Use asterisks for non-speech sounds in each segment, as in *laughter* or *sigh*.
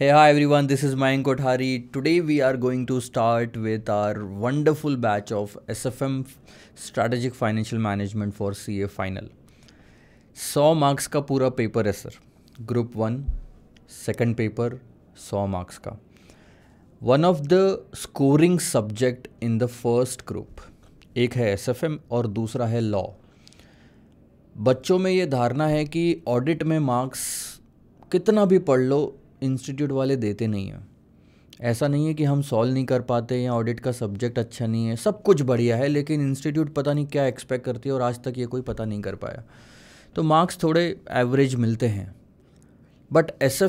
Hey, hi everyone, this is Mayank Kothari. Today we are going to start with our wonderful batch of SFM Strategic Financial Management for CA Final. 100 marks ka pura paper hai sir. Group 1, second paper, 100 marks ka. One of the scoring subject in the first group, एक है SFM और दूसरा है law बच्चों में ये धारणा है कि ऑडिट में मार्क्स कितना भी पढ़ लो इंस्टीट्यूट वाले देते नहीं हैं ऐसा नहीं है कि हम सॉल्व नहीं कर पाते या ऑडिट का सब्जेक्ट अच्छा नहीं है सब कुछ बढ़िया है लेकिन इंस्टीट्यूट पता नहीं क्या एक्सपेक्ट करती है और आज तक ये कोई पता नहीं कर पाया तो मार्क्स थोड़े एवरेज मिलते हैं बट एस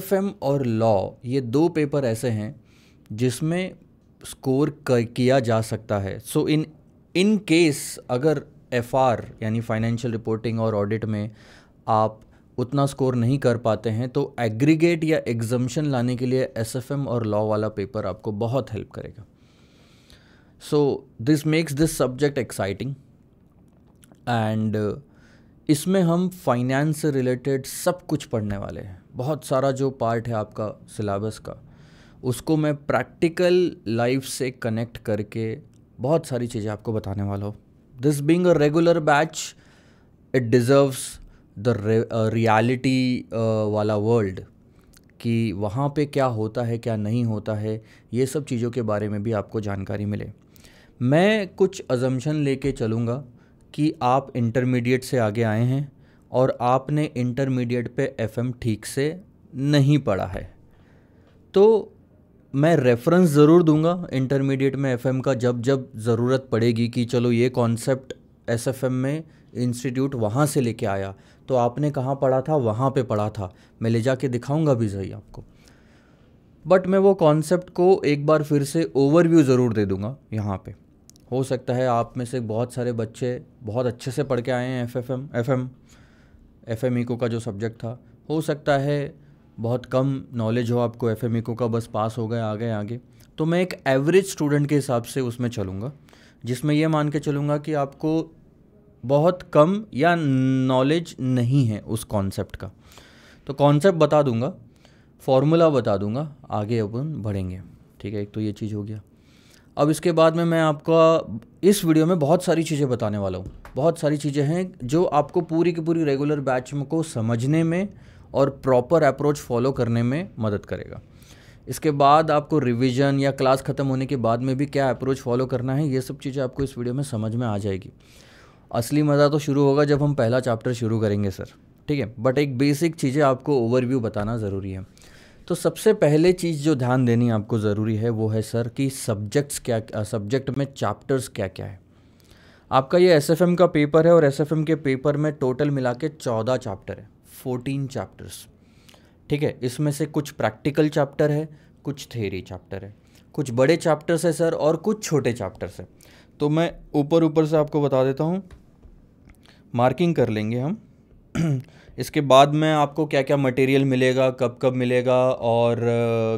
और लॉ ये दो पेपर ऐसे हैं जिसमें स्कोर किया जा सकता है सो इन इन केस अगर एफ यानी फाइनेंशियल रिपोर्टिंग और ऑडिट में आप उतना स्कोर नहीं कर पाते हैं तो एग्रीगेट या एग्जम्शन लाने के लिए एस और लॉ वाला पेपर आपको बहुत हेल्प करेगा so this makes this subject exciting and इसमें हम फाइनेंस से रिलेटेड सब कुछ पढ़ने वाले हैं बहुत सारा जो पार्ट है आपका सिलेबस का उसको मैं प्रैक्टिकल लाइफ से कनेक्ट करके बहुत सारी चीज़ें आपको बताने वाला हूँ this being a regular batch it deserves the reality uh, uh, वाला वर्ल्ड कि वहाँ पे क्या होता है क्या नहीं होता है ये सब चीज़ों के बारे में भी आपको जानकारी मिले मैं कुछ अजम्पन लेके चलूँगा कि आप इंटरमीडिएट से आगे आए हैं और आपने इंटरमीडिएट पे एफएम ठीक से नहीं पढ़ा है तो मैं रेफरेंस ज़रूर दूंगा इंटरमीडिएट में एफएम का जब जब ज़रूरत पड़ेगी कि चलो ये कॉन्सेप्ट एसएफएम में इंस्टीट्यूट वहाँ से लेके आया तो आपने कहाँ पढ़ा था वहाँ पे पढ़ा था मैं ले जा दिखाऊंगा दिखाऊँगा भी सही आपको बट मैं वो कॉन्सेप्ट को एक बार फिर से ओवरव्यू ज़रूर दे दूँगा यहाँ पे हो सकता है आप में से बहुत सारे बच्चे बहुत अच्छे से पढ़ के आए हैं F F M F M F M eco का जो सब्जेक्ट था हो सकता है बहुत कम नॉलेज हो आपको एफ एम इको का बस पास हो गए आ गए आगे तो मैं एक एवरेज स्टूडेंट के हिसाब से उसमें चलूँगा जिसमें यह मान के चलूँगा कि आपको बहुत कम या नॉलेज नहीं है उस कॉन्सेप्ट का तो कॉन्सेप्ट बता दूंगा फॉर्मूला बता दूंगा आगे अपन बढ़ेंगे ठीक है एक तो ये चीज़ हो गया अब इसके बाद में मैं आपका इस वीडियो में बहुत सारी चीज़ें बताने वाला हूँ बहुत सारी चीज़ें हैं जो आपको पूरी की पूरी रेगुलर बैच को समझने में और प्रॉपर अप्रोच फॉलो करने में मदद करेगा इसके बाद आपको रिवीजन या क्लास ख़त्म होने के बाद में भी क्या अप्रोच फॉलो करना है ये सब चीज़ें आपको इस वीडियो में समझ में आ जाएगी असली मज़ा तो शुरू होगा जब हम पहला चैप्टर शुरू करेंगे सर ठीक है बट एक बेसिक चीज़ें आपको ओवरव्यू बताना ज़रूरी है तो सबसे पहले चीज़ जो ध्यान देनी आपको ज़रूरी है वो है सर कि सब्जेक्ट्स क्या सब्जेक्ट में चैप्टर्स क्या क्या है आपका ये एस का पेपर है और एस के पेपर में टोटल मिला के चौदह चैप्टर है फोर्टीन चैप्टर्स ठीक है इसमें से कुछ प्रैक्टिकल चैप्टर है कुछ थेरी चैप्टर है कुछ बड़े चैप्टर्स है सर और कुछ छोटे चैप्टर्स है तो मैं ऊपर ऊपर से आपको बता देता हूँ मार्किंग कर लेंगे हम *clears throat* इसके बाद में आपको क्या क्या मटेरियल मिलेगा कब कब मिलेगा और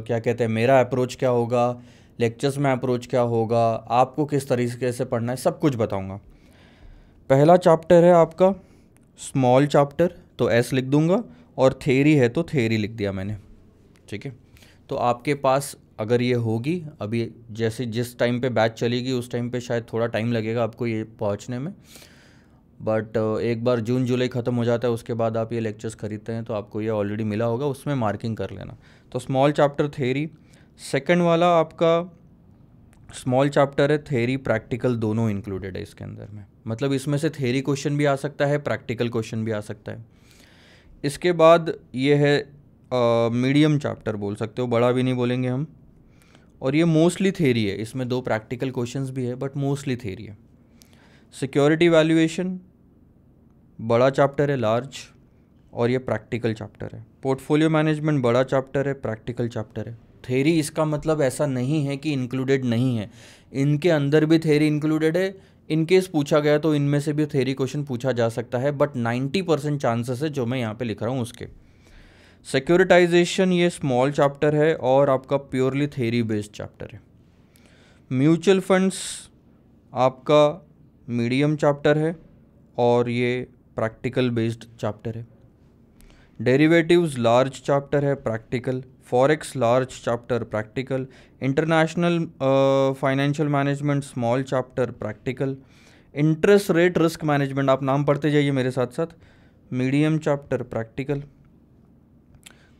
क्या कहते हैं मेरा अप्रोच क्या होगा लेक्चर्स में अप्रोच क्या होगा आपको किस तरीके से पढ़ना है सब कुछ बताऊंगा पहला चैप्टर है आपका स्मॉल चैप्टर तो एस लिख दूंगा और थेरी है तो थेरी लिख दिया मैंने ठीक है तो आपके पास अगर ये होगी अभी जैसे जिस टाइम पे बैच चलेगी उस टाइम पे शायद थोड़ा टाइम लगेगा आपको ये पहुंचने में बट uh, एक बार जून जुलाई ख़त्म हो जाता है उसके बाद आप ये लेक्चर्स खरीदते हैं तो आपको ये ऑलरेडी मिला होगा उसमें मार्किंग कर लेना तो स्मॉल चैप्टर थेरी सेकेंड वाला आपका स्मॉल चैप्टर है थेरी प्रैक्टिकल दोनों इंक्लूडेड है इसके अंदर में मतलब इसमें से थेरी क्वेश्चन भी आ सकता है प्रैक्टिकल क्वेश्चन भी आ सकता है इसके बाद ये है मीडियम uh, चैप्टर बोल सकते हो बड़ा भी नहीं बोलेंगे हम और ये मोस्टली थेरी है इसमें दो प्रैक्टिकल क्वेश्चंस भी है बट मोस्टली थेरी है सिक्योरिटी वैल्यूएशन बड़ा चैप्टर है लार्ज और ये प्रैक्टिकल चैप्टर है पोर्टफोलियो मैनेजमेंट बड़ा चैप्टर है प्रैक्टिकल चैप्टर है थेरी इसका मतलब ऐसा नहीं है कि इंक्लूडेड नहीं है इनके अंदर भी थेरी इंक्लूडेड है इनकेस पूछा गया तो इनमें से भी थेरी क्वेश्चन पूछा जा सकता है बट 90 परसेंट चांसेस है जो मैं यहाँ पे लिख रहा हूँ उसके सिक्योरिटाइजेशन ये स्मॉल चैप्टर है और आपका प्योरली थेरी बेस्ड चैप्टर है म्यूचुअल फंड्स आपका मीडियम चैप्टर है और ये प्रैक्टिकल बेस्ड चैप्टर है डेरिवेटिव्स लार्ज चैप्टर है practical forex large chapter practical international financial management small chapter practical interest rate risk management आप नाम पढ़ते जाइए मेरे साथ साथ medium chapter practical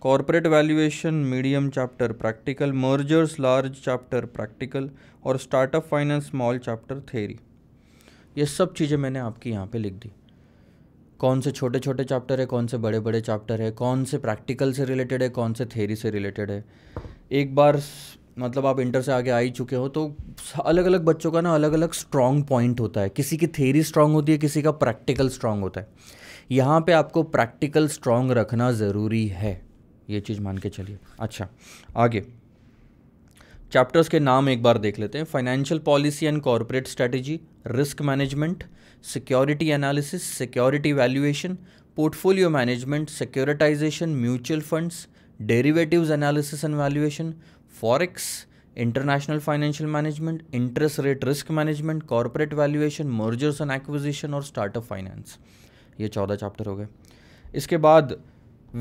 corporate valuation medium chapter practical mergers large chapter practical और startup finance small chapter theory ये सब चीज़ें मैंने आपकी यहाँ पे लिख दी कौन से छोटे छोटे चैप्टर है कौन से बड़े बड़े चैप्टर है कौन से प्रैक्टिकल से रिलेटेड है कौन से थेरी से रिलेटेड है एक बार मतलब आप इंटर से आगे आ ही चुके हो तो अलग अलग बच्चों का ना अलग अलग स्ट्रॉन्ग पॉइंट होता है किसी की थेरी स्ट्रांग होती है किसी का प्रैक्टिकल स्ट्रांग होता है यहाँ पे आपको प्रैक्टिकल स्ट्रांग रखना ज़रूरी है ये चीज़ मान के चलिए अच्छा आगे चैप्टर्स के नाम एक बार देख लेते हैं financial policy and corporate strategy risk management security analysis security valuation portfolio management securitization mutual funds derivatives analysis and valuation forex international financial management interest rate risk management corporate valuation mergers and acquisition और startup finance ये चौदह chapter हो गए इसके बाद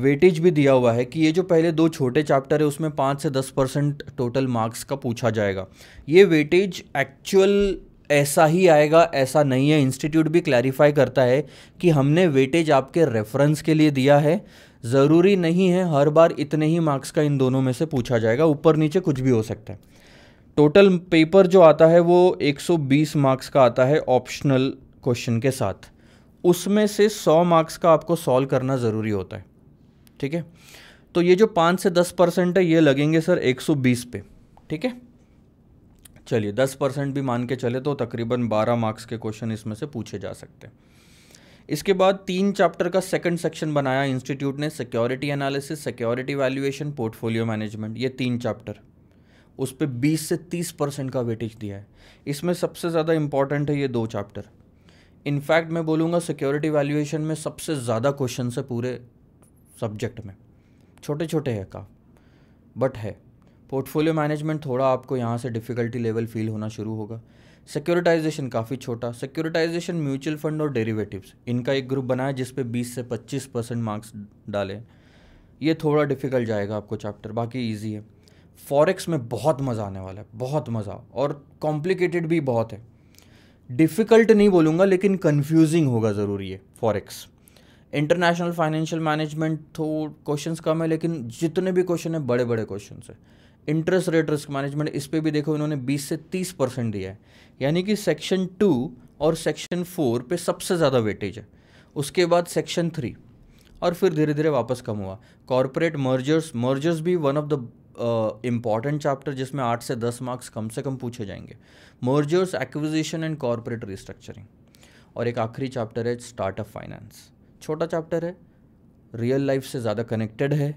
weightage भी दिया हुआ है कि ये जो पहले दो छोटे चैप्टर है उसमें पाँच से दस परसेंट टोटल मार्क्स का पूछा जाएगा ये वेटेज एक्चुअल ऐसा ही आएगा ऐसा नहीं है इंस्टीट्यूट भी क्लैरिफाई करता है कि हमने वेटेज आपके रेफरेंस के लिए दिया है ज़रूरी नहीं है हर बार इतने ही मार्क्स का इन दोनों में से पूछा जाएगा ऊपर नीचे कुछ भी हो सकता है टोटल पेपर जो आता है वो 120 मार्क्स का आता है ऑप्शनल क्वेश्चन के साथ उसमें से 100 मार्क्स का आपको सॉल्व करना ज़रूरी होता है ठीक है तो ये जो पाँच से दस परसेंट है ये लगेंगे सर 120 पे ठीक है चलिए दस परसेंट भी मान के चले तो तकरीबन बारह मार्क्स के क्वेश्चन इसमें से पूछे जा सकते हैं इसके बाद तीन चैप्टर का सेकंड सेक्शन बनाया इंस्टीट्यूट ने security analysis security valuation portfolio management ये तीन चैप्टर उस पर बीस से तीस परसेंट का वेटेज दिया है इसमें सबसे ज़्यादा इंपॉर्टेंट है ये दो चैप्टर इनफैक्ट मैं बोलूँगा सिक्योरिटी वैल्यूएशन में सबसे ज़्यादा क्वेश्चन है पूरे सब्जेक्ट में छोटे छोटे है का बट है पोर्टफोलियो मैनेजमेंट थोड़ा आपको यहाँ से डिफ़िकल्टी लेवल फील होना शुरू होगा सिक्योरिटाइजेशन काफ़ी छोटा सिक्योरिटाइजेशन म्यूचुअल फंड और डेरिवेटिव्स इनका एक ग्रुप बनाया जिसपे 20 से 25 परसेंट मार्क्स डालें ये थोड़ा डिफ़िकल्ट जाएगा आपको चैप्टर बाकी ईजी है फॉरेक्स में बहुत मज़ा आने वाला है बहुत मज़ा और कॉम्प्लिकेटेड भी बहुत है डिफ़िकल्ट नहीं बोलूँगा लेकिन कन्फ्यूजिंग होगा ज़रूरी है फॉरेक्स इंटरनेशनल फाइनेंशियल मैनेजमेंट तो क्वेश्चन कम है लेकिन जितने भी क्वेश्चन है बड़े बड़े क्वेश्चन हैं इंटरेस्ट रेट रिस्क मैनेजमेंट इस पर भी देखो इन्होंने 20 से 30 परसेंट दिया है यानी कि सेक्शन टू और सेक्शन फोर पे सबसे ज़्यादा वेटेज है उसके बाद सेक्शन थ्री और फिर धीरे धीरे वापस कम हुआ कॉरपोरेट मर्जर्स मर्जर्स भी one of the important chapter जिसमें आठ से दस मार्क्स कम से कम पूछे जाएंगे mergers acquisition and corporate restructuring और एक आखिरी चैप्टर है स्टार्टअप फाइनेंस छोटा चैप्टर है रियल लाइफ से ज़्यादा कनेक्टेड है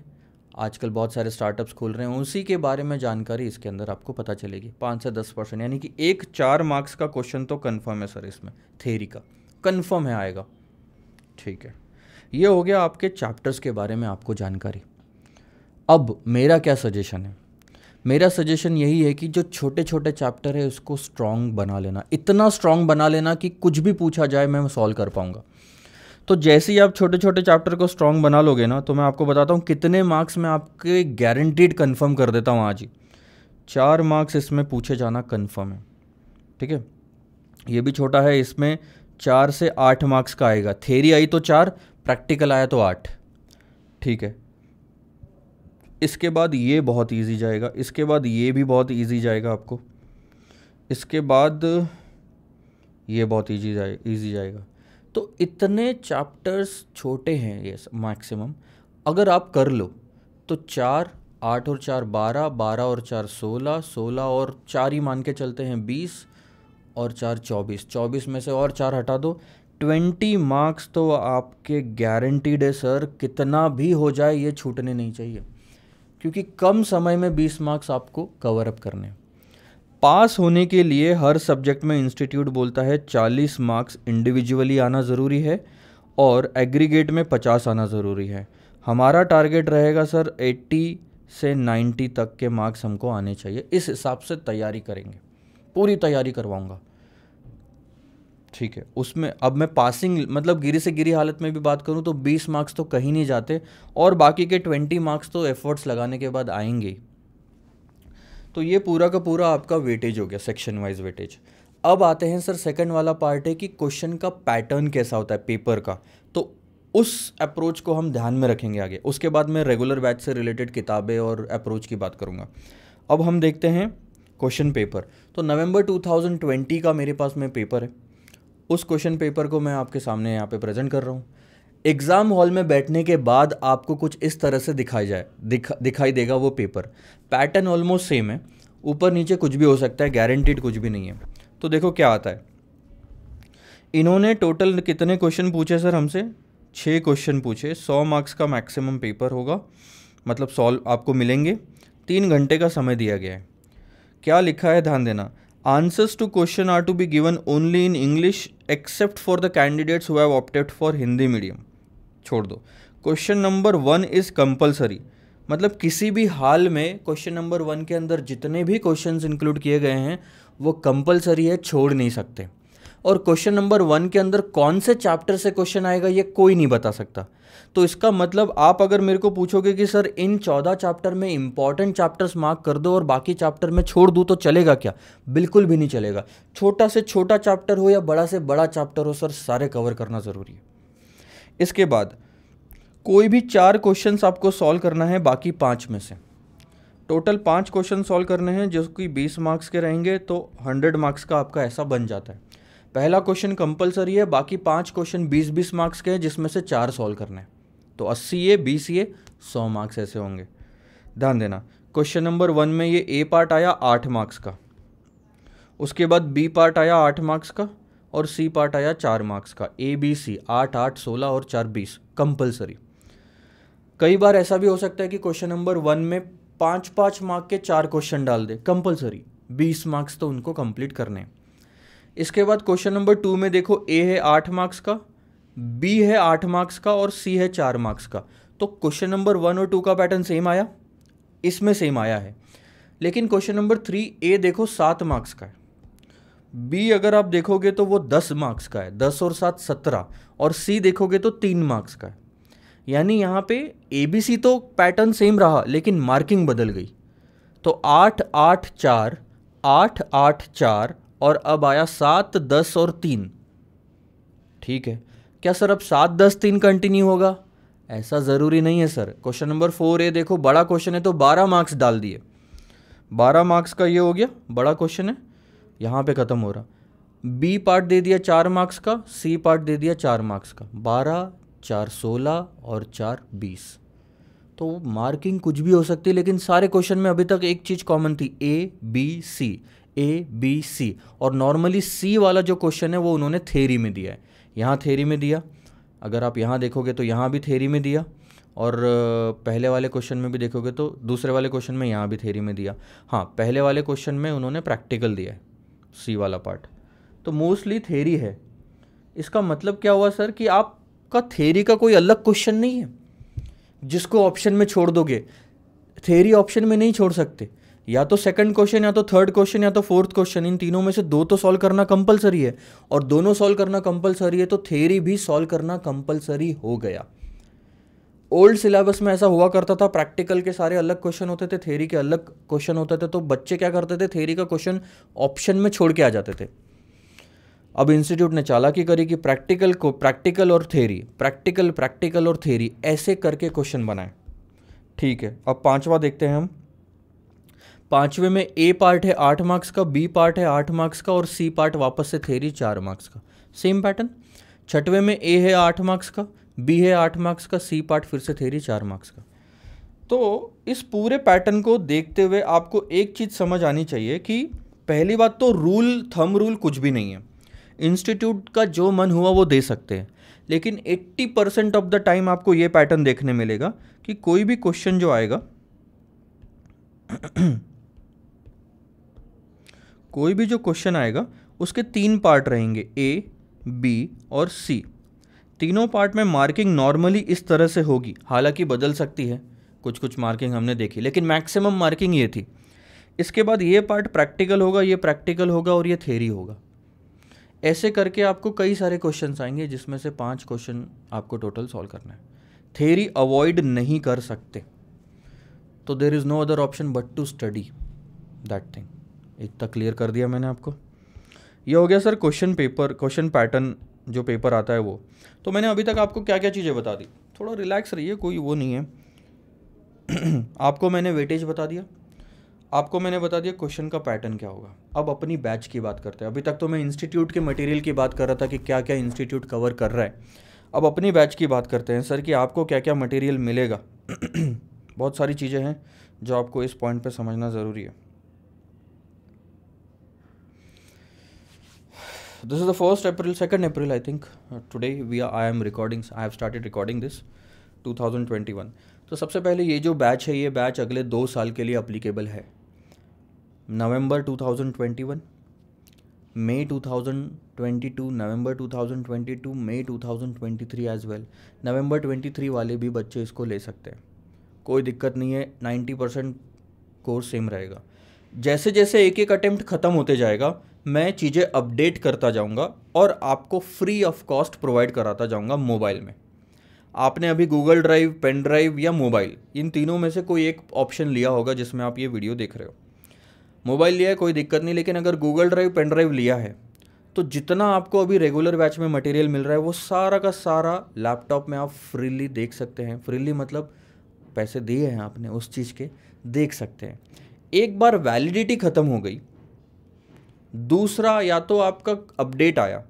आजकल बहुत सारे स्टार्टअप्स खोल रहे हैं उसी के बारे में जानकारी इसके अंदर आपको पता चलेगी पाँच से दस परसेंट यानी कि एक चार मार्क्स का क्वेश्चन तो कन्फर्म है सर इसमें थेरी का कन्फर्म है आएगा ठीक है ये हो गया आपके चैप्टर्स के बारे में आपको जानकारी अब मेरा क्या सजेशन है मेरा सजेशन यही है कि जो छोटे छोटे चैप्टर है उसको स्ट्रांग बना लेना इतना स्ट्रांग बना लेना कि कुछ भी पूछा जाए मैं सॉल्व कर पाऊंगा तो जैसे ही आप छोटे छोटे चैप्टर को स्ट्रॉन्ग बना लोगे ना तो मैं आपको बताता हूँ कितने मार्क्स मैं आपके गारंटीड कन्फर्म कर देता हूँ आज ही चार मार्क्स इसमें पूछे जाना कन्फर्म है ठीक है ये भी छोटा है इसमें चार से आठ मार्क्स का आएगा थेरी आई तो चार प्रैक्टिकल आया तो आठ ठीक है इसके बाद ये बहुत इजी जाएगा इसके बाद ये भी बहुत इजी जाएगा आपको इसके बाद ये बहुत इजी जाए इजी जाएगा तो इतने चैप्टर्स छोटे हैं ये मैक्सिमम अगर आप कर लो तो चार आठ और चार बारह बारह और चार सोलह सोलह और चार ही मान के चलते हैं बीस और चार चौबीस चौबीस में से और चार हटा दो ट्वेंटी मार्क्स तो आपके गारंटीड है सर कितना भी हो जाए ये छूटने नहीं चाहिए क्योंकि कम समय में बीस मार्क्स आपको कवर अप करने हैं पास होने के लिए हर सब्जेक्ट में इंस्टीट्यूट बोलता है 40 मार्क्स इंडिविजुअली आना ज़रूरी है और एग्रीगेट में 50 आना ज़रूरी है हमारा टारगेट रहेगा सर 80 से 90 तक के मार्क्स हमको आने चाहिए इस हिसाब से तैयारी करेंगे पूरी तैयारी करवाऊँगा ठीक है उसमें अब मैं पासिंग मतलब गिरी से गिरी हालत में भी बात करूँ तो 20 मार्क्स तो कहीं नहीं जाते और बाकी के 20 मार्क्स तो एफर्ट्स लगाने के बाद आएंगे तो ये पूरा का पूरा आपका वेटेज हो गया सेक्शन वाइज वेटेज अब आते हैं सर सेकंड वाला पार्ट है कि क्वेश्चन का पैटर्न कैसा होता है पेपर का तो उस अप्रोच को हम ध्यान में रखेंगे आगे उसके बाद मैं रेगुलर बैच से रिलेटेड किताबें और अप्रोच की बात करूँगा अब हम देखते हैं क्वेश्चन पेपर तो नवंबर 2020 का मेरे पास में पेपर है उस क्वेश्चन पेपर को मैं आपके सामने यहाँ पे प्रेजेंट कर रहा हूँ एग्ज़ाम हॉल में बैठने के बाद आपको कुछ इस तरह से दिखाई जाए दिख, दिखाई देगा वो पेपर पैटर्न ऑलमोस्ट सेम है ऊपर नीचे कुछ भी हो सकता है गारंटीड कुछ भी नहीं है तो देखो क्या आता है इन्होंने टोटल कितने क्वेश्चन पूछे सर हमसे छः क्वेश्चन पूछे सौ मार्क्स का मैक्सिमम पेपर होगा मतलब सॉल्व आपको मिलेंगे तीन घंटे का समय दिया गया है क्या लिखा है ध्यान देना answers to question are to be given only in English except for the candidates who have opted for Hindi medium छोड़ दो question number one is compulsory मतलब किसी भी हाल में क्वेश्चन नंबर वन के अंदर जितने भी क्वेश्चन इंक्लूड किए गए हैं वो कंपलसरी है छोड़ नहीं सकते और क्वेश्चन नंबर वन के अंदर कौन से चैप्टर से क्वेश्चन आएगा ये कोई नहीं बता सकता तो इसका मतलब आप अगर मेरे को पूछोगे कि सर इन चौदह चैप्टर में इंपॉर्टेंट चैप्टर्स मार्क कर दो और बाकी चैप्टर में छोड़ दूँ तो चलेगा क्या बिल्कुल भी नहीं चलेगा छोटा से छोटा चैप्टर हो या बड़ा से बड़ा चैप्टर हो सर सारे कवर करना ज़रूरी है इसके बाद कोई भी चार क्वेश्चन आपको सॉल्व करना है बाकी पाँच में से टोटल पाँच क्वेश्चन सॉल्व करने हैं जो कि बीस मार्क्स के रहेंगे तो हंड्रेड मार्क्स का आपका ऐसा बन जाता है पहला क्वेश्चन कंपलसरी है बाकी पाँच क्वेश्चन बीस बीस मार्क्स के हैं जिसमें से चार सॉल्व करने हैं तो अस्सी ए बीस ए सौ मार्क्स ऐसे होंगे ध्यान देना क्वेश्चन नंबर वन में ये ए पार्ट आया आठ मार्क्स का उसके बाद बी पार्ट आया आठ मार्क्स का और सी पार्ट आया चार मार्क्स का ए बी सी आठ आठ सोलह और चार बीस कंपलसरी कई बार ऐसा भी हो सकता है कि क्वेश्चन नंबर वन में पाँच पाँच मार्क के चार क्वेश्चन डाल दे कंपलसरी बीस मार्क्स तो उनको कंप्लीट करने हैं इसके बाद क्वेश्चन नंबर टू में देखो ए है आठ मार्क्स का बी है आठ मार्क्स का और सी है चार मार्क्स का तो क्वेश्चन नंबर वन और टू का पैटर्न सेम आया इसमें सेम आया है लेकिन क्वेश्चन नंबर थ्री ए देखो सात मार्क्स का है बी अगर आप देखोगे तो वो दस मार्क्स का है दस और सात सत्रह और सी देखोगे तो तीन मार्क्स का है यानी यहाँ पे ए बी सी तो पैटर्न सेम रहा लेकिन मार्किंग बदल गई तो आठ आठ चार आठ आठ चार और अब आया सात दस और तीन ठीक है क्या सर अब सात दस तीन कंटिन्यू होगा ऐसा ज़रूरी नहीं है sir question number four A देखो बड़ा क्वेश्चन है तो बारह मार्क्स डाल दिए बारह मार्क्स का ये हो गया बड़ा क्वेश्चन है यहाँ पे ख़त्म हो रहा बी पार्ट दे दिया चार मार्क्स का सी पार्ट दे दिया चार मार्क्स का बारह चार सोलह और चार बीस तो मार्किंग कुछ भी हो सकती है लेकिन सारे क्वेश्चन में अभी तक एक चीज़ कॉमन थी A B C A B C और नॉर्मली सी वाला जो क्वेश्चन है वो उन्होंने थेरी में दिया है यहाँ थेरी में दिया अगर आप यहाँ देखोगे तो यहाँ भी थेरी में दिया और पहले वाले क्वेश्चन में भी देखोगे तो दूसरे वाले क्वेश्चन में यहाँ भी थेरी में दिया हाँ पहले वाले क्वेश्चन में उन्होंने प्रैक्टिकल दिया है सी वाला पार्ट तो मोस्टली थेरी है इसका मतलब क्या हुआ सर कि आपका थेरी का कोई अलग क्वेश्चन नहीं है जिसको ऑप्शन में छोड़ दोगे थेरी ऑप्शन में नहीं छोड़ सकते या तो सेकंड क्वेश्चन या तो थर्ड क्वेश्चन या तो फोर्थ क्वेश्चन इन तीनों में से दो तो सॉल्व करना कंपलसरी है और दोनों सॉल्व करना कंपलसरी है तो थेरी भी सॉल्व करना कंपलसरी हो गया ओल्ड सिलेबस में ऐसा हुआ करता था प्रैक्टिकल के सारे अलग क्वेश्चन होते थे थेरी के अलग क्वेश्चन होते थे तो बच्चे क्या करते थे थेरी का क्वेश्चन ऑप्शन में छोड़ के आ जाते थे अब इंस्टीट्यूट ने चालाकी करी कि प्रैक्टिकल को प्रैक्टिकल और थेरी प्रैक्टिकल प्रैक्टिकल और थेरी ऐसे करके क्वेश्चन बनाए ठीक है अब पांचवा देखते हैं हम पांचवे में ए पार्ट है आठ मार्क्स का बी पार्ट है आठ मार्क्स का और सी पार्ट वापस से थेरी चार मार्क्स का सेम पैटर्न छठवें में ए है आठ मार्क्स का बी है आठ मार्क्स का सी पार्ट फिर से थेरी चार मार्क्स का तो इस पूरे पैटर्न को देखते हुए आपको एक चीज़ समझ आनी चाहिए कि पहली बात तो रूल थम रूल कुछ भी नहीं है इंस्टीट्यूट का जो मन हुआ वो दे सकते हैं लेकिन 80 परसेंट ऑफ द टाइम आपको ये पैटर्न देखने मिलेगा कि कोई भी क्वेश्चन जो आएगा कोई भी जो क्वेश्चन आएगा उसके तीन पार्ट रहेंगे ए बी और सी तीनों पार्ट में मार्किंग नॉर्मली इस तरह से होगी हालांकि बदल सकती है कुछ कुछ मार्किंग हमने देखी लेकिन मैक्सिमम मार्किंग ये थी इसके बाद ये पार्ट प्रैक्टिकल होगा ये प्रैक्टिकल होगा और ये थेरी होगा ऐसे करके आपको कई सारे क्वेश्चन आएंगे जिसमें से पाँच क्वेश्चन आपको टोटल सॉल्व करना है थेरी अवॉइड नहीं कर सकते तो there is no other option but to study that thing एक तक क्लियर कर दिया मैंने आपको ये हो गया sir question paper question pattern जो पेपर आता है वो तो मैंने अभी तक आपको क्या क्या चीज़ें बता दी थोड़ा रिलैक्स रहिए कोई वो नहीं है *clears throat* आपको मैंने वेटेज बता दिया आपको मैंने बता दिया क्वेश्चन का पैटर्न क्या होगा अब अपनी बैच की बात करते हैं अभी तक तो मैं इंस्टीट्यूट के मटेरियल की बात कर रहा था कि क्या क्या इंस्टीट्यूट कवर कर रहा है अब अपनी बैच की बात करते हैं सर कि आपको क्या क्या मटेरियल मिलेगा *clears throat* बहुत सारी चीज़ें हैं जो आपको इस पॉइंट पर समझना ज़रूरी है this is the first April second April I think today we are I am recordings I have started recording this 2021. तो सबसे पहले ये जो बैच है ये बैच अगले दो साल के लिए अप्लीकेबल है नवंबर 2021 मई 2022 नवंबर 2022 मई 2023 एज वेल नवंबर 23 वाले भी बच्चे इसको ले सकते हैं कोई दिक्कत नहीं है 90 परसेंट कोर्स सेम रहेगा जैसे जैसे एक एक अटेम्प्ट ख़त्म होते जाएगा मैं चीज़ें अपडेट करता जाऊँगा और आपको फ्री ऑफ कॉस्ट प्रोवाइड कराता जाऊँगा मोबाइल में आपने अभी गूगल ड्राइव पेन ड्राइव या मोबाइल इन तीनों में से कोई एक ऑप्शन लिया होगा जिसमें आप ये वीडियो देख रहे हो मोबाइल लिया है कोई दिक्कत नहीं लेकिन अगर गूगल ड्राइव पेन ड्राइव लिया है तो जितना आपको अभी रेगुलर बैच में मटेरियल मिल रहा है वो सारा का सारा लैपटॉप में आप फ्रीली देख सकते हैं फ्रीली मतलब पैसे दिए हैं आपने उस चीज़ के देख सकते हैं एक बार वैलिडिटी ख़त्म हो गई दूसरा या तो आपका अपडेट आया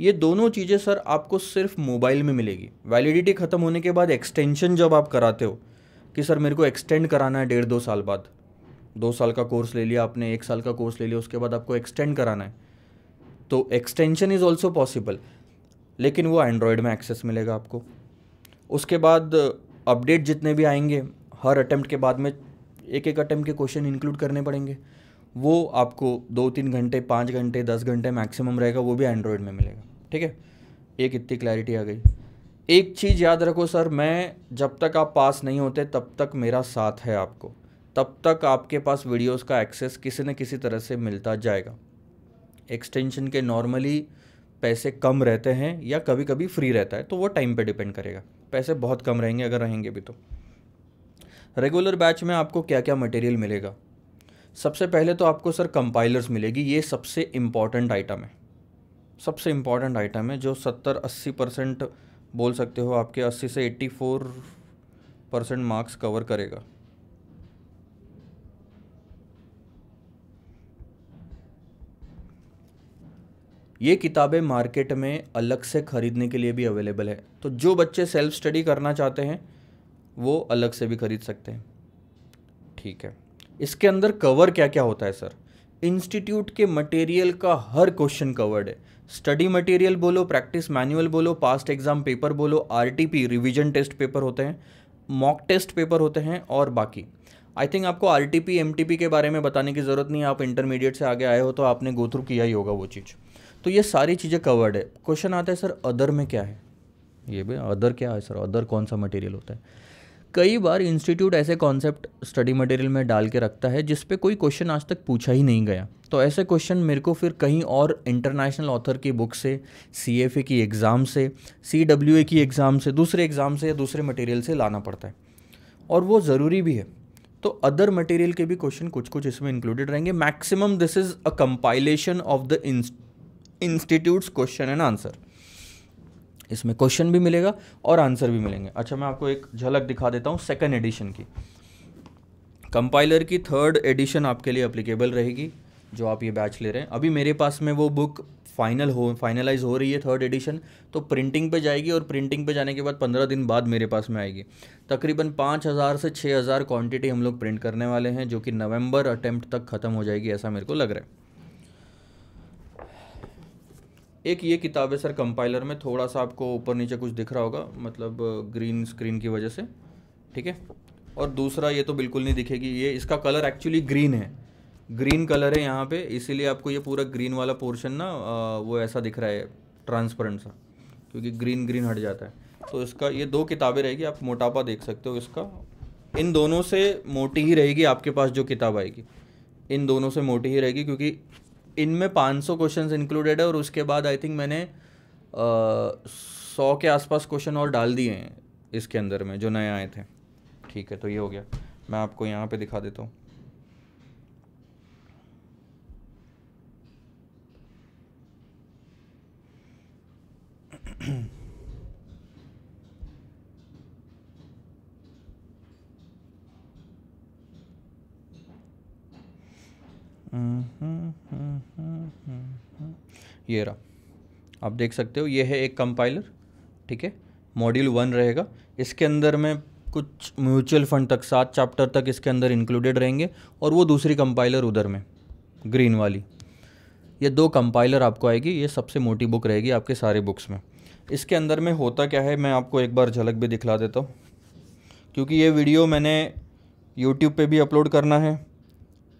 ये दोनों चीज़ें सर आपको सिर्फ मोबाइल में मिलेगी वैलिडिटी ख़त्म होने के बाद एक्सटेंशन जब आप कराते हो कि सर मेरे को एक्सटेंड कराना है डेढ़ दो साल बाद दो साल का कोर्स ले लिया आपने एक साल का कोर्स ले लिया उसके बाद आपको एक्सटेंड कराना है तो एक्सटेंशन इज़ ऑल्सो पॉसिबल लेकिन वो एंड्रॉयड में एक्सेस मिलेगा आपको उसके बाद अपडेट जितने भी आएंगे हर अटैम्प्ट के बाद में एक एक अटैम्प्ट के क्वेश्चन इंक्लूड करने पड़ेंगे वो आपको दो तीन घंटे पाँच घंटे दस घंटे मैक्सिमम रहेगा वो भी एंड्रॉयड में मिलेगा ठीक है एक इतनी क्लैरिटी आ गई एक चीज़ याद रखो सर मैं जब तक आप पास नहीं होते तब तक मेरा साथ है आपको तब तक आपके पास वीडियोस का एक्सेस किसी न किसी तरह से मिलता जाएगा एक्सटेंशन के नॉर्मली पैसे कम रहते हैं या कभी कभी फ्री रहता है तो वो टाइम पे डिपेंड करेगा पैसे बहुत कम रहेंगे अगर रहेंगे भी तो रेगुलर बैच में आपको क्या क्या मटेरियल मिलेगा सबसे पहले तो आपको सर कंपाइलर्स मिलेगी ये सबसे इम्पॉर्टेंट आइटम है सबसे इम्पॉर्टेंट आइटम है जो सत्तर अस्सी परसेंट बोल सकते हो आपके अस्सी से 84 फोर परसेंट मार्क्स कवर करेगा ये किताबें मार्केट में अलग से ख़रीदने के लिए भी अवेलेबल है तो जो बच्चे सेल्फ स्टडी करना चाहते हैं वो अलग से भी ख़रीद सकते हैं ठीक है इसके अंदर कवर क्या क्या होता है सर इंस्टीट्यूट के मटेरियल का हर क्वेश्चन कवर्ड है स्टडी मटेरियल बोलो प्रैक्टिस मैनुअल बोलो पास्ट एग्जाम पेपर बोलो पी रिविज़न टेस्ट पेपर होते हैं मॉक टेस्ट पेपर होते हैं और बाकी आई थिंक आपको R T P M T P के बारे में बताने की ज़रूरत नहीं है आप इंटरमीडिएट से आगे आए हो तो आपने गो थ्रू किया ही होगा वो चीज़ तो ये सारी चीज़ें कवर्ड है क्वेश्चन आता है सर अदर में क्या है ये भी अदर क्या है सर अदर कौन सा मटेरियल होता है कई बार इंस्टीट्यूट ऐसे कॉन्सेप्ट स्टडी मटेरियल में डाल के रखता है जिस पे कोई क्वेश्चन आज तक पूछा ही नहीं गया तो ऐसे क्वेश्चन मेरे को फिर कहीं और इंटरनेशनल ऑथर की बुक से सी एफ ए की एग्ज़ाम से सी डब्ल्यू ए की एग्ज़ाम से दूसरे एग्ज़ाम से या दूसरे मटेरियल से लाना पड़ता है और वो ज़रूरी भी है तो अदर मटेरियल के भी क्वेश्चन कुछ कुछ इसमें इंक्लूडेड रहेंगे maximum this is a compilation of the institutes question and answer इसमें क्वेश्चन भी मिलेगा और आंसर भी मिलेंगे अच्छा मैं आपको एक झलक दिखा देता हूँ सेकेंड एडिशन की कंपाइलर की थर्ड एडिशन आपके लिए अप्लीकेबल रहेगी जो आप ये बैच ले रहे हैं अभी मेरे पास में वो बुक फाइनल हो फाइनलाइज हो रही है थर्ड एडिशन तो प्रिंटिंग पे जाएगी और प्रिंटिंग पे जाने के बाद पंद्रह दिन बाद मेरे पास में आएगी तकरीबन पाँच हज़ार से छः हज़ार क्वान्टिटी हम लोग प्रिंट करने वाले हैं जो कि नवंबर अटैम्प्ट तक ख़त्म हो जाएगी ऐसा मेरे को लग रहा है एक ये किताब है सर कंपाइलर में थोड़ा सा आपको ऊपर नीचे कुछ दिख रहा होगा मतलब ग्रीन स्क्रीन की वजह से ठीक है और दूसरा ये तो बिल्कुल नहीं दिखेगी ये इसका कलर एक्चुअली ग्रीन है ग्रीन कलर है यहाँ पे इसीलिए आपको ये पूरा ग्रीन वाला पोर्शन ना वो ऐसा दिख रहा है ट्रांसपेरेंट सा क्योंकि ग्रीन ग्रीन हट जाता है तो इसका ये दो किताबें रहेगी आप मोटापा देख सकते हो इसका इन दोनों से मोटी ही रहेगी आपके पास जो किताब आएगी इन दोनों से मोटी ही रहेगी क्योंकि इनमें 500 क्वेश्चन इंक्लूडेड है और उसके बाद आई थिंक मैंने सौ के आसपास क्वेश्चन और डाल दिए हैं इसके अंदर में जो नए आए थे ठीक है तो ये हो गया मैं आपको यहाँ पे दिखा देता हूँ *clears throat* ये रहा आप देख सकते हो ये है एक कंपाइलर ठीक है मॉड्यूल वन रहेगा इसके अंदर में कुछ म्यूचुअल फंड तक सात चैप्टर तक इसके अंदर इंक्लूडेड रहेंगे और वो दूसरी कंपाइलर उधर में ग्रीन वाली ये दो कंपाइलर आपको आएगी ये सबसे मोटी बुक रहेगी आपके सारे बुक्स में इसके अंदर में होता क्या है मैं आपको एक बार झलक भी दिखला देता हूँ क्योंकि ये वीडियो मैंने यूट्यूब पर भी अपलोड करना है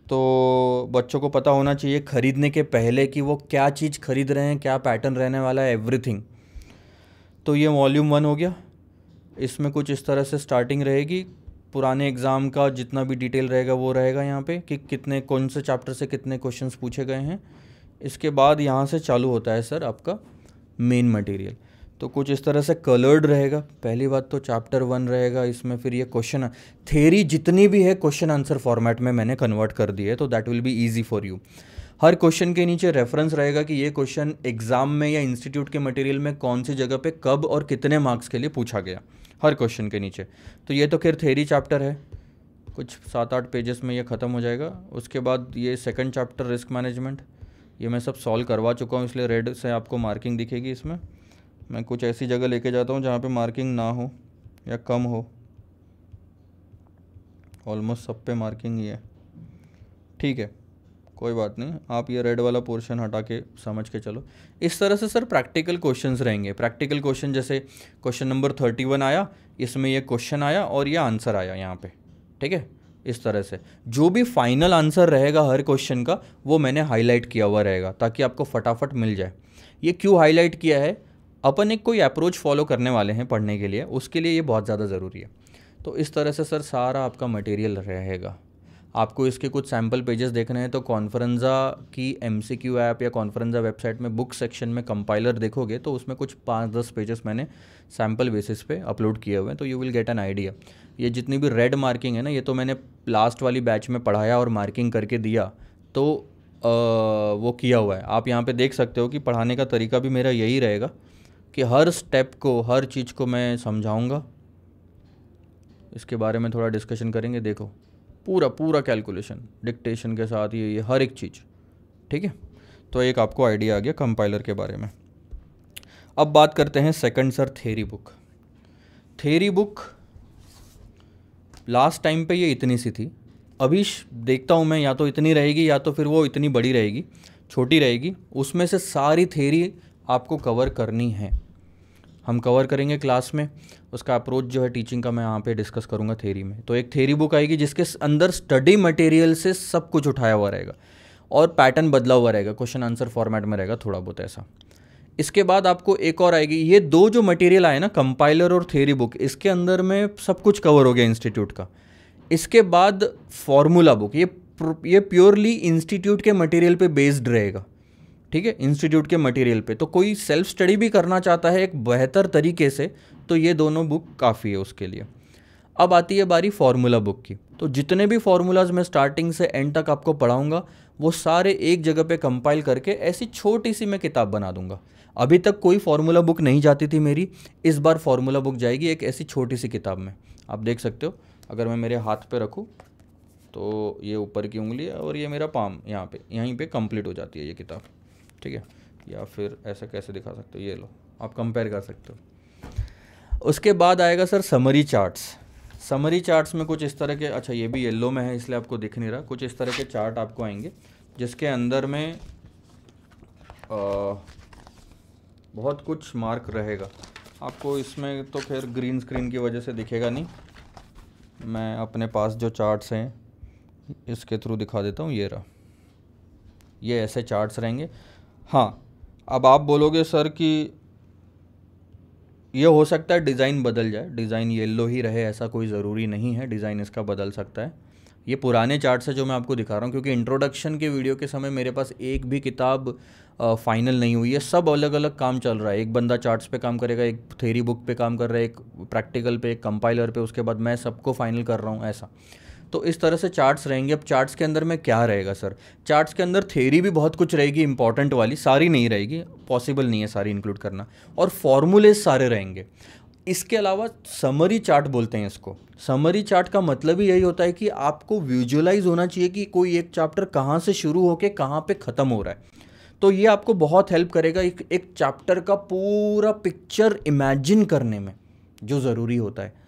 तो बच्चों को पता होना चाहिए ख़रीदने के पहले कि वो क्या चीज़ ख़रीद रहे हैं क्या पैटर्न रहने वाला है एवरीथिंग तो ये वॉल्यूम वन हो गया इसमें कुछ इस तरह से स्टार्टिंग रहेगी पुराने एग्ज़ाम का जितना भी डिटेल रहेगा वो रहेगा यहाँ पे कि कितने कौन से चैप्टर से कितने क्वेश्चंस पूछे गए हैं इसके बाद यहाँ से चालू होता है सर आपका मेन मटेरियल तो कुछ इस तरह से कलर्ड रहेगा पहली बात तो चैप्टर वन रहेगा इसमें फिर ये क्वेश्चन थेरी जितनी भी है क्वेश्चन आंसर फॉर्मेट में मैंने कन्वर्ट कर दी है तो that will be easy for you हर क्वेश्चन के नीचे रेफरेंस रहेगा कि ये क्वेश्चन एग्जाम में या इंस्टीट्यूट के मटेरियल में कौन सी जगह पे कब और कितने मार्क्स के लिए पूछा गया हर क्वेश्चन के नीचे तो ये तो खैर थेरी चैप्टर है कुछ सात आठ पेजेस में ये ख़त्म हो जाएगा उसके बाद ये सेकंड चैप्टर रिस्क मैनेजमेंट ये मैं सब सॉल्व करवा चुका हूँ इसलिए रेड से आपको मार्किंग दिखेगी इसमें मैं कुछ ऐसी जगह लेके जाता हूँ जहाँ पे मार्किंग ना हो या कम हो ऑलमोस्ट सब पे मार्किंग ही है ठीक है कोई बात नहीं आप ये रेड वाला पोर्शन हटा के समझ के चलो इस तरह से सर प्रैक्टिकल क्वेश्चंस रहेंगे प्रैक्टिकल क्वेश्चन जैसे क्वेश्चन नंबर थर्टी वन आया इसमें ये क्वेश्चन आया और ये आंसर आया यहाँ पे ठीक है इस तरह से जो भी फाइनल आंसर रहेगा हर क्वेश्चन का वो मैंने हाईलाइट किया हुआ रहेगा ताकि आपको फटाफट मिल जाए ये क्यों हाईलाइट किया है अपन एक कोई अप्रोच फॉलो करने वाले हैं पढ़ने के लिए उसके लिए ये बहुत ज़्यादा ज़रूरी है तो इस तरह से सर सारा आपका मटेरियल रहेगा आपको इसके कुछ सैम्पल पेजेस देखने हैं तो कॉन्फ्रेंजा की एम सी क्यू ऐप या कॉन्फ्रेंजा वेबसाइट में बुक सेक्शन में कंपाइलर देखोगे तो उसमें कुछ पाँच दस पेजेस मैंने सैम्पल बेसिस पे अपलोड किए हुए हैं तो you will get an idea ये जितनी भी रेड मार्किंग है ना ये तो मैंने लास्ट वाली बैच में पढ़ाया और मार्किंग करके दिया तो आ, वो किया हुआ है आप यहाँ पर देख सकते हो कि पढ़ाने का तरीका भी मेरा यही रहेगा कि हर स्टेप को हर चीज़ को मैं समझाऊंगा इसके बारे में थोड़ा डिस्कशन करेंगे देखो पूरा पूरा कैलकुलेशन डिक्टेशन के साथ ये ये हर एक चीज़ ठीक है तो एक आपको आइडिया आ गया कंपाइलर के बारे में अब बात करते हैं second sir theory book theory book last time पे ये इतनी सी थी अभी देखता हूँ मैं या तो इतनी रहेगी या तो फिर वो इतनी बड़ी रहेगी छोटी रहेगी उसमें से सारी थेरी आपको कवर करनी है हम कवर करेंगे क्लास में उसका अप्रोच जो है टीचिंग का मैं यहाँ पे डिस्कस करूँगा थेरी में तो एक थेरी बुक आएगी जिसके अंदर स्टडी मटेरियल से सब कुछ उठाया हुआ रहेगा और पैटर्न बदला हुआ रहेगा क्वेश्चन आंसर फॉर्मेट में रहेगा थोड़ा बहुत ऐसा इसके बाद आपको एक और आएगी ये दो जो मटेरियल आए ना कंपाइलर और थेरी बुक इसके अंदर में सब कुछ कवर हो गया इंस्टीट्यूट का इसके बाद फॉर्मूला बुक ये ये प्योरली इंस्टीट्यूट के मटेरियल पे बेस्ड रहेगा ठीक है इंस्टीट्यूट के मटेरियल पे तो कोई सेल्फ स्टडी भी करना चाहता है एक बेहतर तरीके से तो ये दोनों बुक काफ़ी है उसके लिए अब आती है बारी फार्मूला बुक की तो जितने भी फार्मूलाज मैं स्टार्टिंग से एंड तक आपको पढ़ाऊँगा वो सारे एक जगह पे कंपाइल करके ऐसी छोटी सी मैं किताब बना दूंगा अभी तक कोई फार्मूला बुक नहीं जाती थी मेरी इस बार फार्मूला बुक जाएगी एक ऐसी छोटी सी किताब में आप देख सकते हो अगर मैं मेरे हाथ पे रखूँ तो ये ऊपर की उंगली है और ये मेरा पाम यहाँ पे यहीं पे कंप्लीट हो जाती है ये किताब ठीक है या फिर ऐसा कैसे दिखा सकते हो ये लो आप कंपेयर कर सकते हो उसके बाद आएगा sir summary charts summary charts में कुछ इस तरह के अच्छा ये भी येलो में है इसलिए आपको दिख नहीं रहा कुछ इस तरह के चार्ट आपको आएंगे जिसके अंदर में आ, बहुत कुछ मार्क रहेगा आपको इसमें तो खैर ग्रीन स्क्रीन की वजह से दिखेगा नहीं मैं अपने पास जो चार्ट्स हैं इसके थ्रू दिखा देता हूँ ये रहा ये ऐसे चार्ट्स रहेंगे हाँ अब आप बोलोगे सर कि ये हो सकता है डिज़ाइन बदल जाए डिज़ाइन येल्लो ही रहे ऐसा कोई ज़रूरी नहीं है डिज़ाइन इसका बदल सकता है ये पुराने चार्ट से जो मैं आपको दिखा रहा हूँ क्योंकि इंट्रोडक्शन के वीडियो के समय मेरे पास एक भी किताब फाइनल नहीं हुई है सब अलग अलग काम चल रहा है एक बंदा चार्ट्स पे काम करेगा एक थेरी बुक पे काम कर रहा है एक प्रैक्टिकल पे एक कंपाइलर पे उसके बाद मैं सबको फाइनल कर रहा हूँ ऐसा तो इस तरह से चार्ट्स रहेंगे अब चार्ट्स के अंदर में क्या रहेगा सर चार्ट्स के अंदर थेरी भी बहुत कुछ रहेगी इंपॉर्टेंट वाली सारी नहीं रहेगी पॉसिबल नहीं है सारी इंक्लूड करना और फॉर्मूलेज सारे रहेंगे इसके अलावा समरी चार्ट बोलते हैं इसको समरी चार्ट का मतलब ही यही होता है कि आपको विजुअलाइज होना चाहिए कि कोई एक चैप्टर कहाँ से शुरू होकर कहाँ पे ख़त्म हो रहा है तो ये आपको बहुत हेल्प करेगा एक एक चैप्टर का पूरा पिक्चर इमेजिन करने में जो ज़रूरी होता है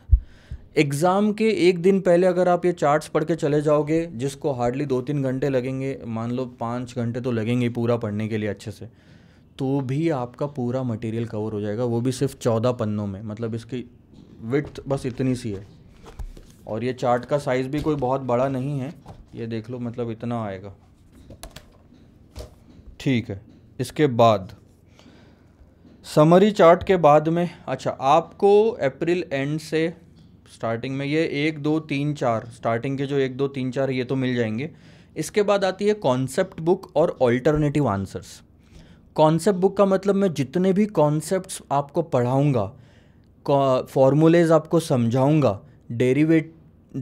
एग्ज़ाम के एक दिन पहले अगर आप ये चार्ट्स पढ़ के चले जाओगे जिसको हार्डली दो तीन घंटे लगेंगे मान लो पाँच घंटे तो लगेंगे पूरा पढ़ने के लिए अच्छे से तो भी आपका पूरा मटेरियल कवर हो जाएगा वो भी सिर्फ चौदह पन्नों में मतलब इसकी विथ बस इतनी सी है और ये चार्ट का साइज़ भी कोई बहुत बड़ा नहीं है ये देख लो मतलब इतना आएगा ठीक है इसके बाद समरी चार्ट के बाद में अच्छा आपको अप्रैल एंड से स्टार्टिंग में ये एक दो तीन चार स्टार्टिंग के जो एक दो तीन चार ये तो मिल जाएंगे इसके बाद आती है कॉन्सेप्ट बुक और ऑल्टरनेटिव आंसर्स कॉन्सेप्ट बुक का मतलब मैं जितने भी कॉन्सेप्ट आपको पढ़ाऊँगा फॉर्मूलेज आपको समझाऊँगा डेरीवेट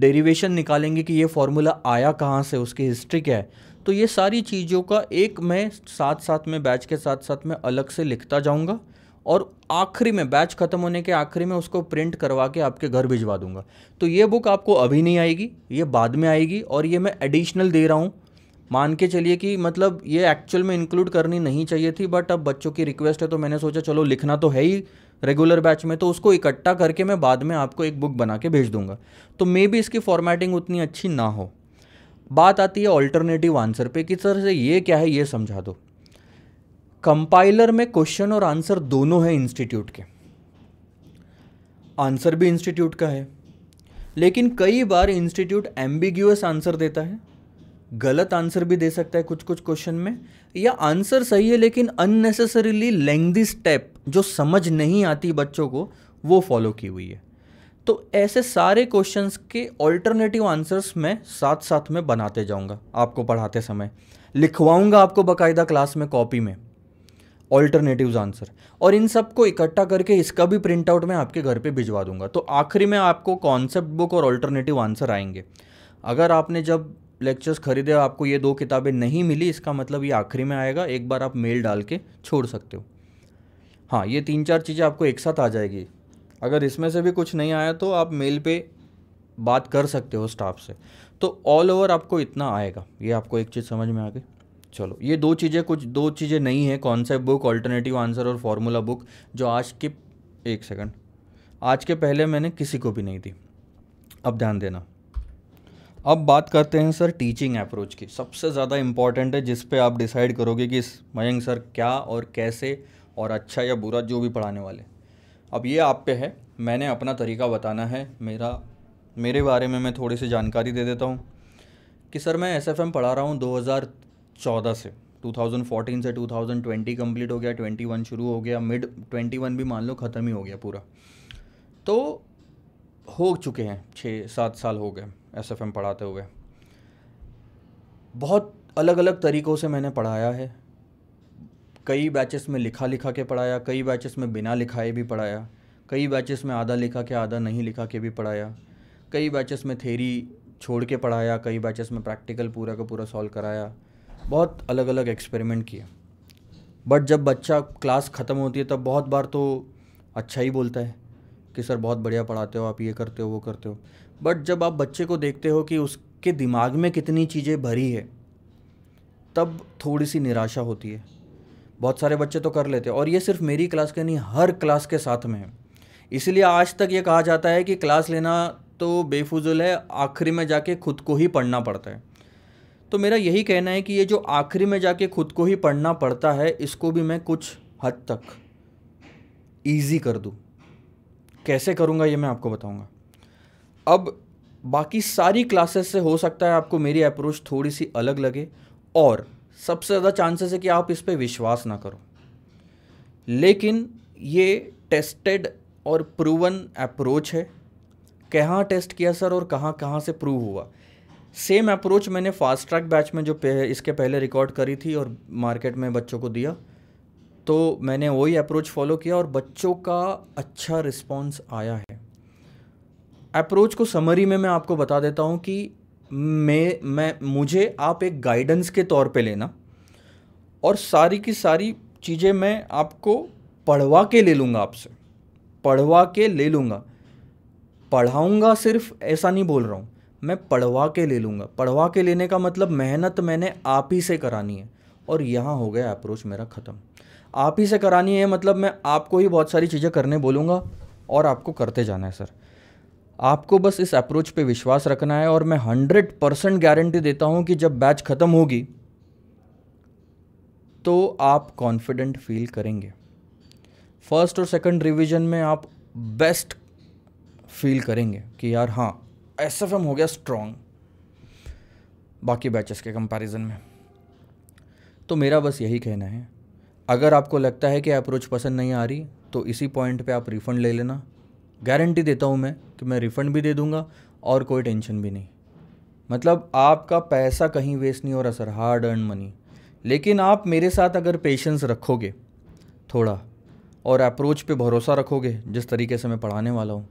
डेरिवेशन निकालेंगे कि ये फार्मूला आया कहाँ से उसकी हिस्ट्री क्या है तो ये सारी चीज़ों का एक मैं साथ साथ में बैच के साथ साथ में अलग से लिखता जाऊँगा और आखिरी में बैच ख़त्म होने के आखिरी में उसको प्रिंट करवा के आपके घर भिजवा दूंगा तो ये बुक आपको अभी नहीं आएगी ये बाद में आएगी और ये मैं एडिशनल दे रहा हूँ मान के चलिए कि मतलब ये एक्चुअल में इंक्लूड करनी नहीं चाहिए थी बट अब बच्चों की रिक्वेस्ट है तो मैंने सोचा चलो लिखना तो है ही रेगुलर बैच में तो उसको इकट्ठा करके मैं बाद में आपको एक बुक बना के भेज दूंगा तो मे बी इसकी फॉर्मेटिंग उतनी अच्छी ना हो बात आती है ऑल्टरनेटिव आंसर पे कि सर से ये क्या है ये समझा दो कंपाइलर में क्वेश्चन और आंसर दोनों है इंस्टीट्यूट के आंसर भी इंस्टीट्यूट का है लेकिन कई बार इंस्टीट्यूट एम्बिग्यूस आंसर देता है गलत आंसर भी दे सकता है कुछ कुछ क्वेश्चन में या आंसर सही है लेकिन अननेसेसरीली लेंदी स्टेप जो समझ नहीं आती बच्चों को वो फॉलो की हुई है तो ऐसे सारे क्वेश्चंस के ऑल्टरनेटिव आंसर्स मैं साथ साथ में बनाते जाऊंगा आपको पढ़ाते समय लिखवाऊंगा आपको बकायदा क्लास में कॉपी में ऑल्टरनेटिव आंसर और इन सबको इकट्ठा करके इसका भी प्रिंट आउट मैं आपके घर पे भिजवा दूंगा तो आखिरी में आपको कॉन्सेप्ट बुक और ऑल्टरनेटिव आंसर आएंगे अगर आपने जब लेक्चर्स खरीदे आपको ये दो किताबें नहीं मिली इसका मतलब ये आखिरी में आएगा एक बार आप मेल डाल के छोड़ सकते हो हाँ ये तीन चार चीज़ें आपको एक साथ आ जाएगी अगर इसमें से भी कुछ नहीं आया तो आप मेल पे बात कर सकते हो स्टाफ से तो ऑल ओवर आपको इतना आएगा ये आपको एक चीज़ समझ में आ गई चलो ये दो चीज़ें कुछ दो चीज़ें नहीं है कॉन्सेप्ट बुक ऑल्टरनेटिव आंसर और फार्मूला बुक जो आज के एक सेकंड आज के पहले मैंने किसी को भी नहीं दी अब ध्यान देना अब बात करते हैं सर टीचिंग अप्रोच की सबसे ज़्यादा इम्पॉर्टेंट है जिस पे आप डिसाइड करोगे कि मयंक सर क्या और कैसे और अच्छा या बुरा जो भी पढ़ाने वाले अब ये आप पे है मैंने अपना तरीका बताना है मेरा मेरे बारे में मैं थोड़ी सी जानकारी दे देता हूँ कि सर मैं एस पढ़ा रहा हूँ 2014 से 2014 से 2020 कंप्लीट हो गया 21 शुरू हो गया मिड 21 भी मान लो ख़त्म ही हो गया पूरा तो हो चुके हैं छः सात साल हो गए एस एफ एम पढ़ाते हुए बहुत अलग अलग तरीक़ों से मैंने पढ़ाया है कई बैचेस में लिखा लिखा के पढ़ाया कई बैचेस में बिना लिखाए भी पढ़ाया कई बैचेस में आधा लिखा के आधा नहीं लिखा के भी पढ़ाया कई बैचेस में थेरी छोड़ के पढ़ाया कई बैचेस में प्रैक्टिकल पूरा का पूरा सॉल्व कराया बहुत अलग अलग एक्सपेरिमेंट किए बट जब बच्चा क्लास ख़त्म होती है तब बहुत बार तो अच्छा ही बोलता है कि सर बहुत बढ़िया पढ़ाते हो आप ये करते हो वो करते हो बट जब आप बच्चे को देखते हो कि उसके दिमाग में कितनी चीज़ें भरी है तब थोड़ी सी निराशा होती है बहुत सारे बच्चे तो कर लेते हैं और ये सिर्फ मेरी क्लास के नहीं हर क्लास के साथ में है इसलिए आज तक ये कहा जाता है कि क्लास लेना तो बेफजूल है आखिरी में जाके खुद को ही पढ़ना पड़ता है तो मेरा यही कहना है कि ये जो आखिरी में जाके खुद को ही पढ़ना पड़ता है इसको भी मैं कुछ हद तक ईजी कर दूँ कैसे करूँगा ये मैं आपको बताऊँगा अब बाकी सारी क्लासेस से हो सकता है आपको मेरी अप्रोच थोड़ी सी अलग लगे और सबसे ज़्यादा चांसेस है कि आप इस पर विश्वास ना करो लेकिन ये टेस्टेड और प्रूवन अप्रोच है कहाँ टेस्ट किया सर और कहाँ कहाँ से प्रूव हुआ सेम अप्रोच मैंने फास्ट ट्रैक बैच में जो इसके पहले रिकॉर्ड करी थी और मार्केट में बच्चों को दिया तो मैंने वही अप्रोच फॉलो किया और बच्चों का अच्छा रिस्पॉन्स आया है अप्रोच को समरी में मैं आपको बता देता हूँ कि मैं मैं मुझे आप एक गाइडेंस के तौर पे लेना और सारी की सारी चीज़ें मैं आपको पढ़वा के ले लूँगा आपसे पढ़वा के ले लूँगा पढ़ाऊँगा सिर्फ ऐसा नहीं बोल रहा हूँ मैं पढ़वा के ले लूँगा पढ़वा के लेने का मतलब मेहनत मैंने आप ही से करानी है और यहाँ हो गया अप्रोच मेरा ख़त्म आप ही से करानी है मतलब मैं आपको ही बहुत सारी चीज़ें करने बोलूँगा और आपको करते जाना है सर आपको बस इस अप्रोच पे विश्वास रखना है और मैं हंड्रेड परसेंट गारंटी देता हूँ कि जब बैच ख़त्म होगी तो आप कॉन्फिडेंट फील करेंगे फर्स्ट और सेकंड रिवीजन में आप बेस्ट फील करेंगे कि यार हाँ एस एफ एम हो गया स्ट्रॉन्ग बाकी बैचेस के कंपैरिजन में तो मेरा बस यही कहना है अगर आपको लगता है कि अप्रोच पसंद नहीं आ रही तो इसी पॉइंट पे आप रिफ़ंड ले लेना गारंटी देता हूँ मैं कि मैं रिफ़ंड भी दे दूँगा और कोई टेंशन भी नहीं मतलब आपका पैसा कहीं वेस्ट नहीं हो रहा सर हार्ड अर्न मनी लेकिन आप मेरे साथ अगर पेशेंस रखोगे थोड़ा और अप्रोच पे भरोसा रखोगे जिस तरीके से मैं पढ़ाने वाला हूँ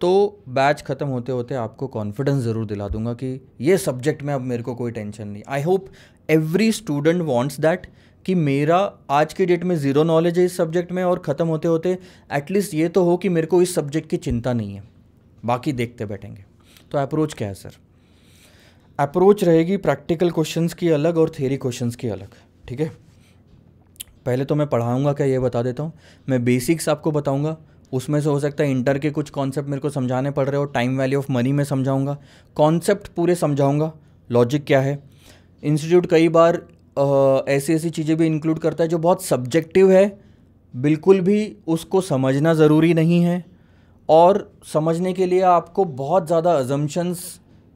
तो बैच ख़त्म होते होते आपको कॉन्फिडेंस ज़रूर दिला दूंगा कि ये सब्जेक्ट में अब मेरे को कोई टेंशन नहीं I hope every student wants that कि मेरा आज के डेट में ज़ीरो नॉलेज है इस सब्जेक्ट में और ख़त्म होते होते एटलीस्ट ये तो हो कि मेरे को इस सब्जेक्ट की चिंता नहीं है बाकी देखते बैठेंगे तो अप्रोच क्या है सर अप्रोच रहेगी प्रैक्टिकल क्वेश्चंस की अलग और थेरी क्वेश्चंस की अलग ठीक है पहले तो मैं पढ़ाऊँगा क्या ये बता देता हूँ मैं बेसिक्स आपको बताऊँगा उसमें से हो सकता है इंटर के कुछ कॉन्सेप्ट मेरे को समझाने पड़ रहे हो टाइम वैल्यू ऑफ मनी में समझाऊंगा कॉन्सेप्ट पूरे समझाऊंगा लॉजिक क्या है इंस्टीट्यूट कई बार ऐसी ऐसी चीज़ें भी इंक्लूड करता है जो बहुत सब्जेक्टिव है बिल्कुल भी उसको समझना ज़रूरी नहीं है और समझने के लिए आपको बहुत ज़्यादा अजम्पन्स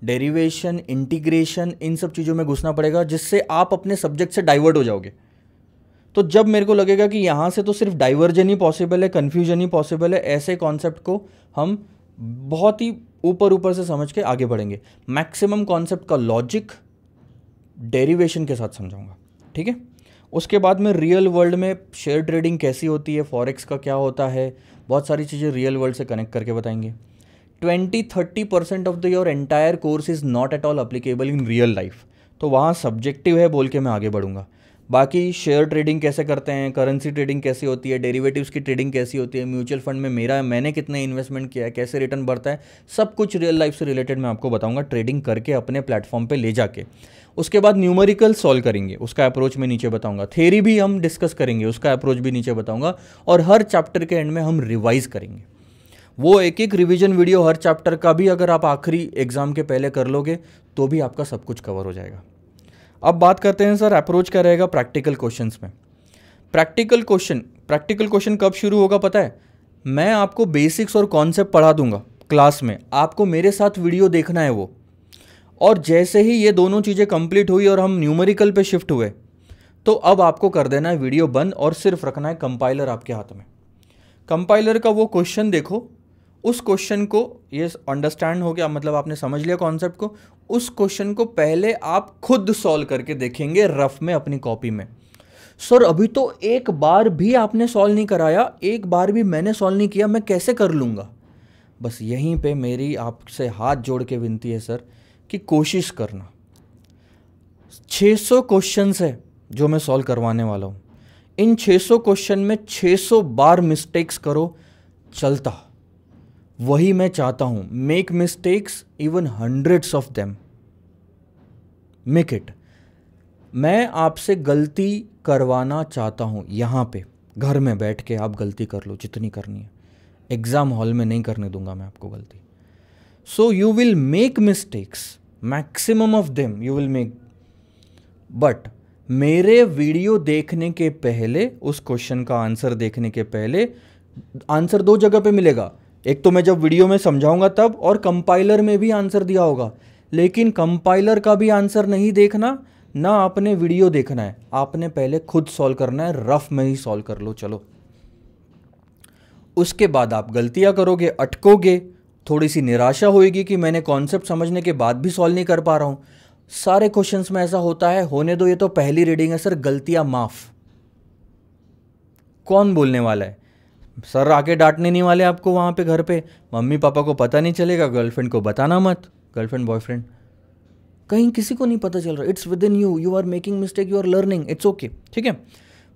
डेरिवेशन इंटीग्रेशन इन सब चीज़ों में घुसना पड़ेगा जिससे आप अपने सब्जेक्ट से डाइवर्ट हो जाओगे तो जब मेरे को लगेगा कि यहाँ से तो सिर्फ डाइवर्जन ही पॉसिबल है कन्फ्यूजन ही पॉसिबल है ऐसे कॉन्सेप्ट को हम बहुत ही ऊपर ऊपर से समझ के आगे बढ़ेंगे मैक्सिमम कॉन्सेप्ट का लॉजिक डेरिवेशन के साथ समझाऊंगा ठीक है उसके बाद में रियल वर्ल्ड में शेयर ट्रेडिंग कैसी होती है फॉरेक्स का क्या होता है बहुत सारी चीज़ें रियल वर्ल्ड से कनेक्ट करके बताएंगे twenty thirty percent of the your entire course is not at all applicable in real life तो वहाँ सब्जेक्टिव है बोल के मैं आगे बढ़ूँगा बाकी शेयर ट्रेडिंग कैसे करते हैं करेंसी ट्रेडिंग कैसी होती है डेरिवेटिव्स की ट्रेडिंग कैसी होती है म्यूचुअल फंड में मेरा मैंने कितने इन्वेस्टमेंट किया है कैसे रिटर्न बढ़ता है सब कुछ रियल लाइफ से रिलेटेड मैं आपको बताऊंगा ट्रेडिंग करके अपने प्लेटफॉर्म पर ले जाके उसके बाद न्यूमेरिकल सॉल्व करेंगे उसका अप्रोच मैं नीचे बताऊंगा थेरी भी हम डिस्कस करेंगे उसका अप्रोच भी नीचे बताऊंगा और हर चैप्टर के एंड में हम रिवाइज करेंगे वो एक एक रिवीजन वीडियो हर चैप्टर का भी अगर आप आखिरी एग्ज़ाम के पहले कर लोगे तो भी आपका सब कुछ कवर हो जाएगा अब बात करते हैं सर अप्रोच क्या रहेगा प्रैक्टिकल क्वेश्चन में प्रैक्टिकल क्वेश्चन प्रैक्टिकल क्वेश्चन कब शुरू होगा पता है मैं आपको बेसिक्स और कॉन्सेप्ट पढ़ा दूंगा क्लास में आपको मेरे साथ वीडियो देखना है वो और जैसे ही ये दोनों चीज़ें कंप्लीट हुई और हम न्यूमेरिकल पे शिफ्ट हुए तो अब आपको कर देना है वीडियो बंद और सिर्फ रखना है कंपाइलर आपके हाथ में कंपाइलर का वो क्वेश्चन देखो उस क्वेश्चन को ये अंडरस्टैंड हो गया मतलब आपने समझ लिया कॉन्सेप्ट को उस क्वेश्चन को पहले आप खुद सॉल्व करके देखेंगे रफ में अपनी कॉपी में सर अभी तो एक बार भी आपने सॉल्व नहीं कराया एक बार भी मैंने सॉल्व नहीं किया मैं कैसे कर लूँगा बस यहीं पे मेरी आपसे हाथ जोड़ के विनती है सर कि कोशिश करना 600 क्वेश्चन है जो मैं सॉल्व करवाने वाला हूँ इन 600 क्वेश्चन में 600 बार मिस्टेक्स करो चलता वही मैं चाहता हूँ make mistakes even hundreds of them make it मैं आपसे गलती करवाना चाहता हूँ यहाँ पे घर में बैठ के आप गलती कर लो जितनी करनी है एग्ज़ाम हॉल में नहीं करने दूंगा मैं आपको गलती so you will make mistakes maximum of them you will make but मेरे वीडियो देखने के पहले उस क्वेश्चन का आंसर देखने के पहले आंसर दो जगह पे मिलेगा एक तो मैं जब वीडियो में समझाऊंगा तब और कंपाइलर में भी आंसर दिया होगा लेकिन कंपाइलर का भी आंसर नहीं देखना ना आपने वीडियो देखना है आपने पहले खुद सॉल्व करना है रफ में ही सॉल्व कर लो चलो उसके बाद आप गलतियां करोगे अटकोगे थोड़ी सी निराशा होगी कि मैंने कॉन्सेप्ट समझने के बाद भी सॉल्व नहीं कर पा रहा हूं सारे क्वेश्चंस में ऐसा होता है होने दो ये तो पहली रीडिंग है सर गलतियां माफ़ कौन बोलने वाला है सर आके डांटने नहीं वाले आपको वहां पे घर पे मम्मी पापा को पता नहीं चलेगा गर्लफ्रेंड को बताना मत गर्लफ्रेंड बॉयफ्रेंड कहीं किसी को नहीं पता चल रहा it's within you you are making mistake you are learning it's okay ठीक है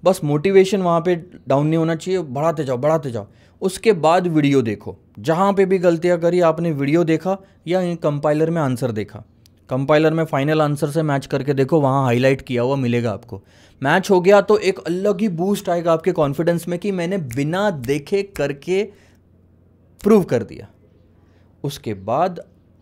बस मोटिवेशन वहाँ पे डाउन नहीं होना चाहिए बढ़ाते जाओ बढ़ाते जाओ उसके बाद वीडियो देखो जहाँ पे भी गलतियाँ करी आपने वीडियो देखा या कंपाइलर में आंसर देखा कंपाइलर में फाइनल आंसर से मैच करके देखो वहाँ हाईलाइट किया हुआ मिलेगा आपको मैच हो गया तो एक अलग ही बूस्ट आएगा आपके कॉन्फिडेंस में कि मैंने बिना देखे करके प्रूव कर दिया उसके बाद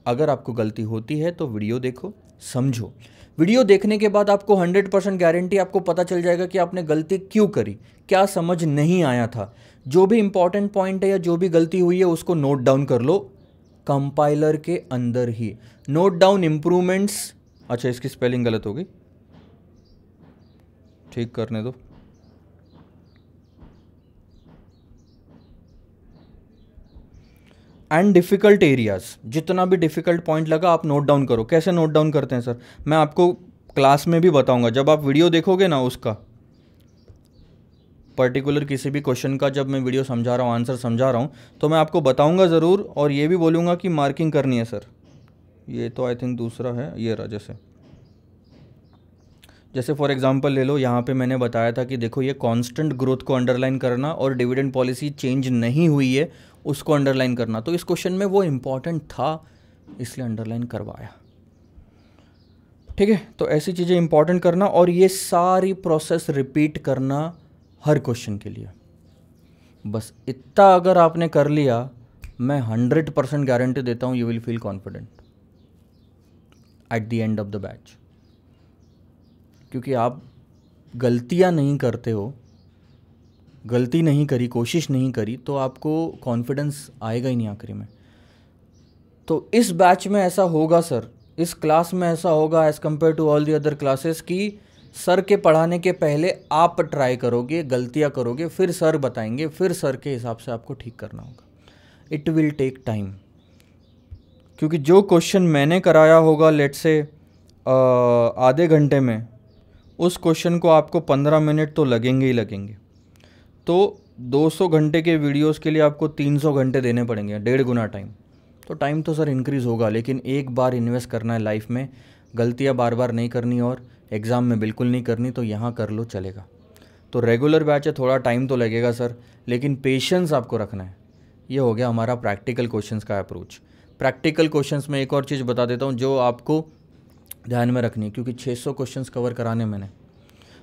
अगर आपको गलती होती है तो वीडियो देखो समझो वीडियो देखने के बाद आपको 100 परसेंट गारंटी आपको पता चल जाएगा कि आपने गलती क्यों करी क्या समझ नहीं आया था जो भी इंपॉर्टेंट पॉइंट है या जो भी गलती हुई है उसको नोट डाउन कर लो कंपाइलर के अंदर ही नोट डाउन इम्प्रूवमेंट्स अच्छा इसकी स्पेलिंग गलत होगी ठीक करने दो एंड डिफ़िकल्ट एरियाज़ जितना भी डिफ़िकल्ट पॉइंट लगा आप नोट डाउन करो कैसे नोट डाउन करते हैं सर मैं आपको क्लास में भी बताऊंगा जब आप वीडियो देखोगे ना उसका पर्टिकुलर किसी भी क्वेश्चन का जब मैं वीडियो समझा रहा हूँ आंसर समझा रहा हूँ तो मैं आपको बताऊँगा ज़रूर और ये भी बोलूँगा कि मार्किंग करनी है सर ये तो आई थिंक दूसरा है ये राजस जैसे जैसे फॉर एग्जांपल ले लो यहाँ पे मैंने बताया था कि देखो ये कांस्टेंट ग्रोथ को अंडरलाइन करना और डिविडेंड पॉलिसी चेंज नहीं हुई है उसको अंडरलाइन करना तो इस क्वेश्चन में वो इम्पॉर्टेंट था इसलिए अंडरलाइन करवाया ठीक है तो ऐसी चीज़ें इंपॉर्टेंट करना और ये सारी प्रोसेस रिपीट करना हर क्वेश्चन के लिए बस इतना अगर आपने कर लिया मैं हंड्रेड परसेंट गारंटी देता हूँ you will feel confident at the end of the batch क्योंकि आप गलतियाँ नहीं करते हो गलती नहीं करी कोशिश नहीं करी तो आपको कॉन्फिडेंस आएगा ही नहीं आखिरी में तो इस बैच में ऐसा होगा सर इस क्लास में ऐसा होगा as compare to all the other classes कि सर के पढ़ाने के पहले आप ट्राई करोगे गलतियाँ करोगे फिर सर बताएंगे फिर सर के हिसाब से आपको ठीक करना होगा इट विल टेक टाइम क्योंकि जो क्वेश्चन मैंने कराया होगा लेट से आधे घंटे में उस क्वेश्चन को आपको पंद्रह मिनट तो लगेंगे ही लगेंगे तो 200 घंटे के वीडियोस के लिए आपको 300 घंटे देने पड़ेंगे डेढ़ गुना टाइम तो टाइम तो सर इंक्रीज़ होगा लेकिन एक बार इन्वेस्ट करना है लाइफ में गलतियाँ बार बार नहीं करनी और एग्ज़ाम में बिल्कुल नहीं करनी तो यहाँ कर लो चलेगा तो रेगुलर बैच है थोड़ा टाइम तो लगेगा सर लेकिन पेशेंस आपको रखना है ये हो गया हमारा प्रैक्टिकल क्वेश्चंस का अप्रोच प्रैक्टिकल क्वेश्चंस में एक और चीज़ बता देता हूँ जो आपको ध्यान में रखनी है क्योंकि 600 क्वेश्चन कवर कराने मैंने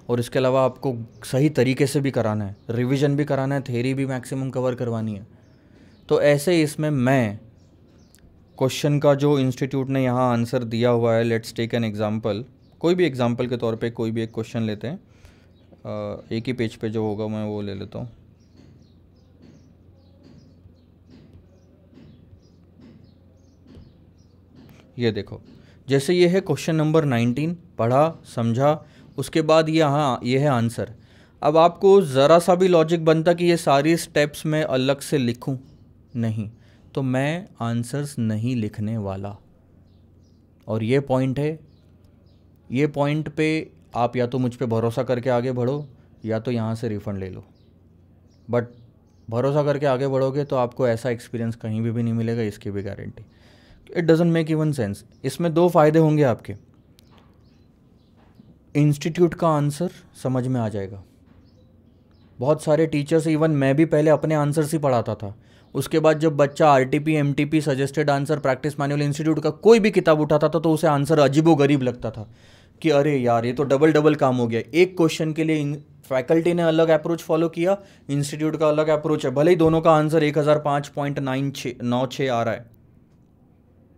और इसके अलावा आपको सही तरीके से भी कराना है रिविज़न भी कराना है थेरी भी मैक्सिमम कवर करवानी है तो ऐसे ही इसमें मैं क्वेश्चन का जो इंस्टीट्यूट ने यहाँ आंसर दिया हुआ है लेट्स टेक एन एग्ज़ाम्पल कोई भी एग्ज़ाम्पल के तौर पे कोई भी एक क्वेश्चन लेते हैं एक ही पेज पे जो होगा मैं वो ले लेता हूँ ये देखो जैसे ये है क्वेश्चन नंबर नाइनटीन पढ़ा समझा उसके बाद ये हाँ ये है आंसर अब आपको ज़रा सा भी लॉजिक बनता कि ये सारी स्टेप्स मैं अलग से लिखूं नहीं तो मैं आंसर्स नहीं लिखने वाला और ये पॉइंट है ये पॉइंट पे आप या तो मुझ पे भरोसा करके आगे बढ़ो या तो यहाँ से रिफ़ंड ले लो बट भरोसा करके आगे बढ़ोगे तो आपको ऐसा एक्सपीरियंस कहीं भी, भी नहीं मिलेगा इसकी भी guarantee it doesn't make even sense इसमें दो फ़ायदे होंगे आपके इंस्टीट्यूट का आंसर समझ में आ जाएगा बहुत सारे टीचर्स इवन मैं भी पहले अपने आंसर्स ही पढ़ाता था उसके बाद जब बच्चा R T P M T P suggested answer practice manual institute का कोई भी किताब उठाता था तो उसे आंसर अजीबो गरीब लगता था कि अरे यार ये तो डबल डबल काम हो गया एक क्वेश्चन के लिए फैकल्टी ने अलग अप्रोच फॉलो किया इंस्टीट्यूट का अलग अप्रोच है भले ही दोनों का आंसर एक हज़ार पाँच पॉइंट नाइन छः नौ छः आ रहा है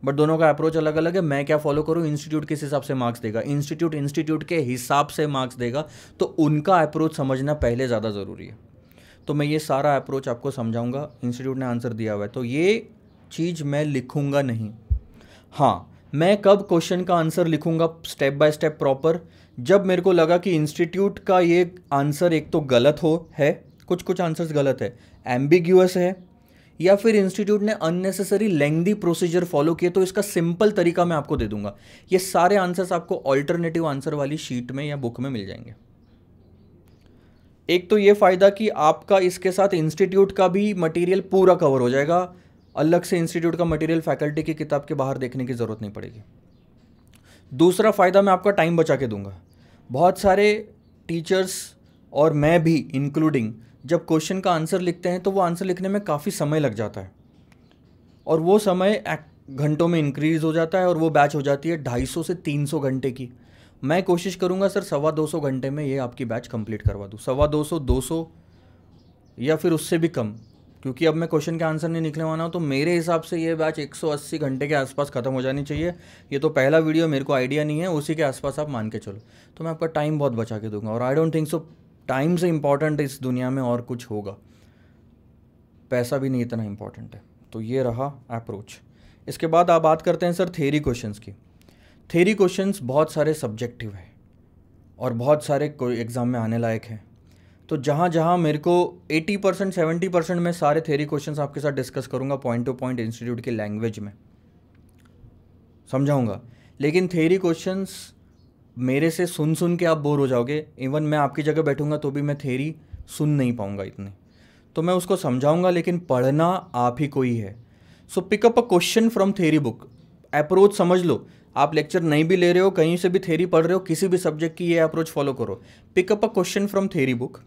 बट दोनों का अप्रोच अलग अलग है मैं क्या फॉलो करूँ इंस्टीट्यूट किस हिसाब से मार्क्स देगा इंस्टीट्यूट इंस्टीट्यूट के हिसाब से मार्क्स देगा तो उनका अप्रोच समझना पहले ज़्यादा ज़रूरी है तो मैं ये सारा अप्रोच आपको समझाऊंगा इंस्टीट्यूट ने आंसर दिया हुआ है तो ये चीज़ मैं लिखूंगा नहीं हाँ मैं कब क्वेश्चन का आंसर लिखूंगा स्टेप बाय स्टेप प्रॉपर जब मेरे को लगा कि इंस्टीट्यूट का ये आंसर एक तो गलत हो है कुछ कुछ आंसर्स गलत है एम्बिग्यूस है या फिर इंस्टीट्यूट ने अननेसेसरी लेंदी प्रोसीजर फॉलो किए तो इसका सिंपल तरीका मैं आपको दे दूंगा ये सारे आंसर्स आपको ऑल्टरनेटिव आंसर वाली शीट में या बुक में मिल जाएंगे एक तो ये फ़ायदा कि आपका इसके साथ इंस्टीट्यूट का भी मटेरियल पूरा कवर हो जाएगा अलग से इंस्टीट्यूट का मटेरियल फैकल्टी की किताब के बाहर देखने की ज़रूरत नहीं पड़ेगी दूसरा फ़ायदा मैं आपका टाइम बचा के दूंगा बहुत सारे टीचर्स और मैं भी इंक्लूडिंग जब क्वेश्चन का आंसर लिखते हैं तो वो आंसर लिखने में काफ़ी समय लग जाता है और वो समय घंटों में इंक्रीज़ हो जाता है और वो बैच हो जाती है ढाई सौ से तीन सौ घंटे की मैं कोशिश करूँगा सर सवा दो सौ घंटे में ये आपकी बैच कंप्लीट करवा दूँ सवा दो सौ दो सौ या फिर उससे भी कम क्योंकि अब मैं क्वेश्चन के आंसर नहीं निकले वाला हूँ तो मेरे हिसाब से ये बैच 180 घंटे के आसपास ख़त्म हो जानी चाहिए ये तो पहला वीडियो मेरे को आइडिया नहीं है उसी के आसपास आप मान के चलो तो मैं आपका टाइम बहुत बचा के दूंगा और I don't think so time से इम्पॉर्टेंट इस दुनिया में और कुछ होगा पैसा भी नहीं इतना इम्पॉर्टेंट है तो ये रहा अप्रोच इसके बाद आप बात करते हैं सर थेरी क्वेश्चंस की थेरी क्वेश्चंस बहुत सारे सब्जेक्टिव है और बहुत सारे कोई एग्ज़ाम में आने लायक हैं तो जहाँ जहाँ मेरे को 80 परसेंट सेवेंटी परसेंट मैं सारे थेरी क्वेश्चंस आपके साथ डिस्कस करूँगा पॉइंट टू पॉइंट इंस्टीट्यूट की लैंग्वेज में समझाऊँगा लेकिन थेरी क्वेश्चंस मेरे से सुन सुन के आप बोर हो जाओगे इवन मैं आपकी जगह बैठूंगा तो भी मैं थेरी सुन नहीं पाऊंगा इतनी तो मैं उसको समझाऊंगा लेकिन पढ़ना आप ही को ही है so pick up a question from theory book approach समझ लो आप लेक्चर नहीं भी ले रहे हो कहीं से भी थेरी पढ़ रहे हो किसी भी सब्जेक्ट की ये अप्रोच फॉलो करो pick up a question from theory book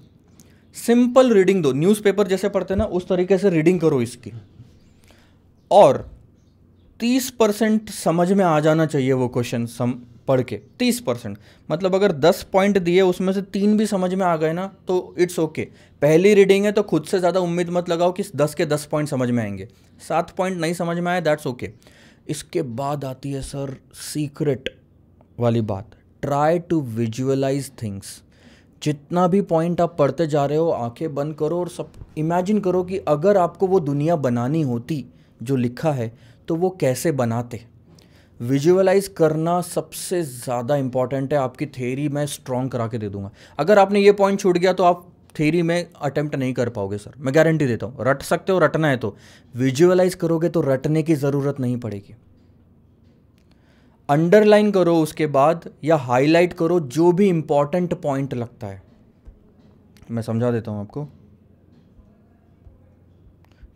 simple reading दो न्यूज़पेपर जैसे पढ़ते ना उस तरीके से रीडिंग करो इसकी और तीस परसेंट समझ में आ जाना चाहिए वो क्वेश्चन सम पढ़ के तीस परसेंट मतलब अगर दस पॉइंट दिए उसमें से तीन भी समझ में आ गए ना तो इट्स ओके पहली रीडिंग है तो खुद से ज़्यादा उम्मीद मत लगाओ कि दस के दस पॉइंट समझ में आएंगे सात पॉइंट नहीं समझ में आए दैट्स ओके इसके बाद आती है सर सीक्रेट वाली बात ट्राई टू विजुअलाइज थिंग्स जितना भी पॉइंट आप पढ़ते जा रहे हो आंखें बंद करो और सब इमेजिन करो कि अगर आपको वो दुनिया बनानी होती जो लिखा है तो वो कैसे बनाते विजुअलाइज करना सबसे ज़्यादा इंपॉर्टेंट है आपकी थेरी मैं स्ट्रॉन्ग करा के दे दूंगा अगर आपने ये पॉइंट छूट गया तो आप थेरी में अटेम्प्ट नहीं कर पाओगे सर मैं गारंटी देता हूँ रट सकते हो रटना है तो विजुअलाइज करोगे तो रटने की ज़रूरत नहीं पड़ेगी अंडरलाइन करो उसके बाद या हाईलाइट करो जो भी इंपॉर्टेंट पॉइंट लगता है मैं समझा देता हूँ आपको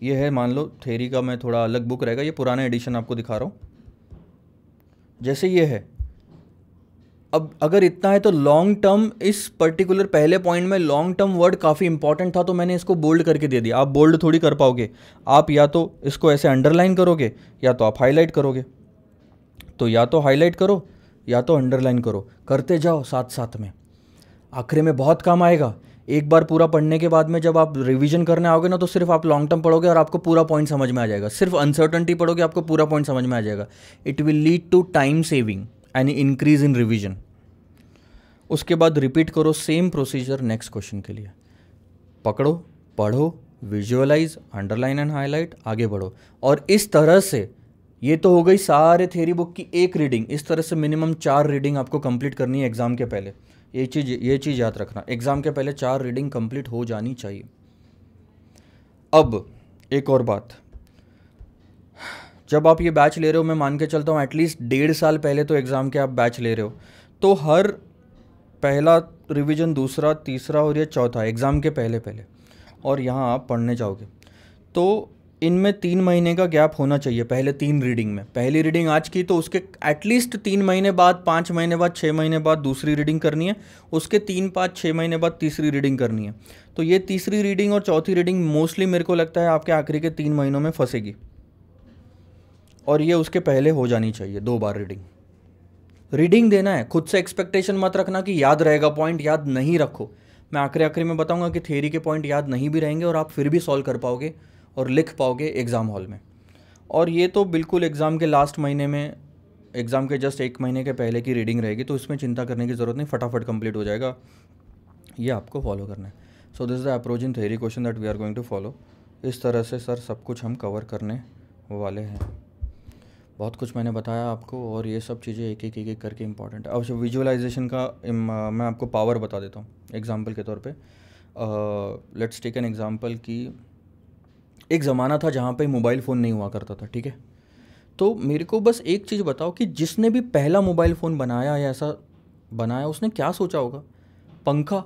ये है मान लो थेरी का मैं थोड़ा अलग बुक रहेगा ये पुराना एडिशन आपको दिखा रहा हूँ जैसे ये है अब अगर इतना है तो लॉन्ग टर्म इस पर्टिकुलर पहले पॉइंट में लॉन्ग टर्म वर्ड काफ़ी इंपॉर्टेंट था तो मैंने इसको बोल्ड करके दे दिया आप बोल्ड थोड़ी कर पाओगे आप या तो इसको ऐसे अंडरलाइन करोगे या तो आप हाईलाइट करोगे तो या तो हाईलाइट करो या तो अंडरलाइन करो करते जाओ साथ साथ में आखिरी में बहुत काम आएगा एक बार पूरा पढ़ने के बाद में जब आप रिवीजन करने आओगे ना तो सिर्फ आप लॉन्ग टर्म पढ़ोगे और आपको पूरा पॉइंट समझ में आ जाएगा सिर्फ अनसर्टनटी पढ़ोगे आपको पूरा पॉइंट समझ में आ जाएगा it will lead to time saving and increase in revision उसके बाद रिपीट करो सेम प्रोसीजर नेक्स्ट क्वेश्चन के लिए पकड़ो पढ़ो विजुअलाइज अंडरलाइन एंड हाईलाइट आगे बढ़ो और इस तरह से ये तो हो गई सारे थेरी बुक की एक रीडिंग इस तरह से मिनिमम चार रीडिंग आपको कंप्लीट करनी है एग्ज़ाम के पहले ये चीज़ ये चीज़ याद रखना एग्ज़ाम के पहले चार रीडिंग कंप्लीट हो जानी चाहिए अब एक और बात जब आप ये बैच ले रहे हो मैं मान के चलता हूँ एटलीस्ट डेढ़ साल पहले तो एग्ज़ाम के आप बैच ले रहे हो तो हर पहला रिवीजन दूसरा तीसरा और ये चौथा एग्ज़ाम के पहले पहले और यहाँ आप पढ़ने जाओगे तो इनमें तीन महीने का गैप होना चाहिए पहले तीन रीडिंग में पहली रीडिंग आज की तो उसके एटलीस्ट तीन महीने बाद पाँच महीने बाद छः महीने बाद दूसरी रीडिंग करनी है उसके तीन पाँच छः महीने बाद तीसरी रीडिंग करनी है तो ये तीसरी रीडिंग और चौथी रीडिंग मोस्टली मेरे को लगता है आपके आखिरी के तीन महीनों में फंसेगी और ये उसके पहले हो जानी चाहिए दो बार रीडिंग रीडिंग देना है खुद से एक्सपेक्टेशन मत रखना कि याद रहेगा पॉइंट याद नहीं रखो मैं आखिरी आखिरी में बताऊंगा कि थेरी के पॉइंट याद नहीं भी रहेंगे और आप फिर भी सॉल्व कर पाओगे और लिख पाओगे एग्ज़ाम हॉल में और ये तो बिल्कुल एग्ज़ाम के लास्ट महीने में एग्ज़ाम के जस्ट एक महीने के पहले की रीडिंग रहेगी तो इसमें चिंता करने की ज़रूरत नहीं फटाफट कंप्लीट हो जाएगा ये आपको फॉलो करना है so this the approach in theory question that we are going to follow इस तरह से सर सब कुछ हम कवर करने वाले हैं बहुत कुछ मैंने बताया आपको और ये सब चीज़ें एक एक एक एक करके इम्पॉर्टेंट है अवश्य विजुअलाइजेशन का मैं आपको पावर बता देता हूँ एग्जाम्पल के तौर पर लेट्स टेक एन एग्ज़ाम्पल की एक ज़माना था जहाँ पे मोबाइल फ़ोन नहीं हुआ करता था ठीक है तो मेरे को बस एक चीज़ बताओ कि जिसने भी पहला मोबाइल फ़ोन बनाया या ऐसा बनाया उसने क्या सोचा होगा पंखा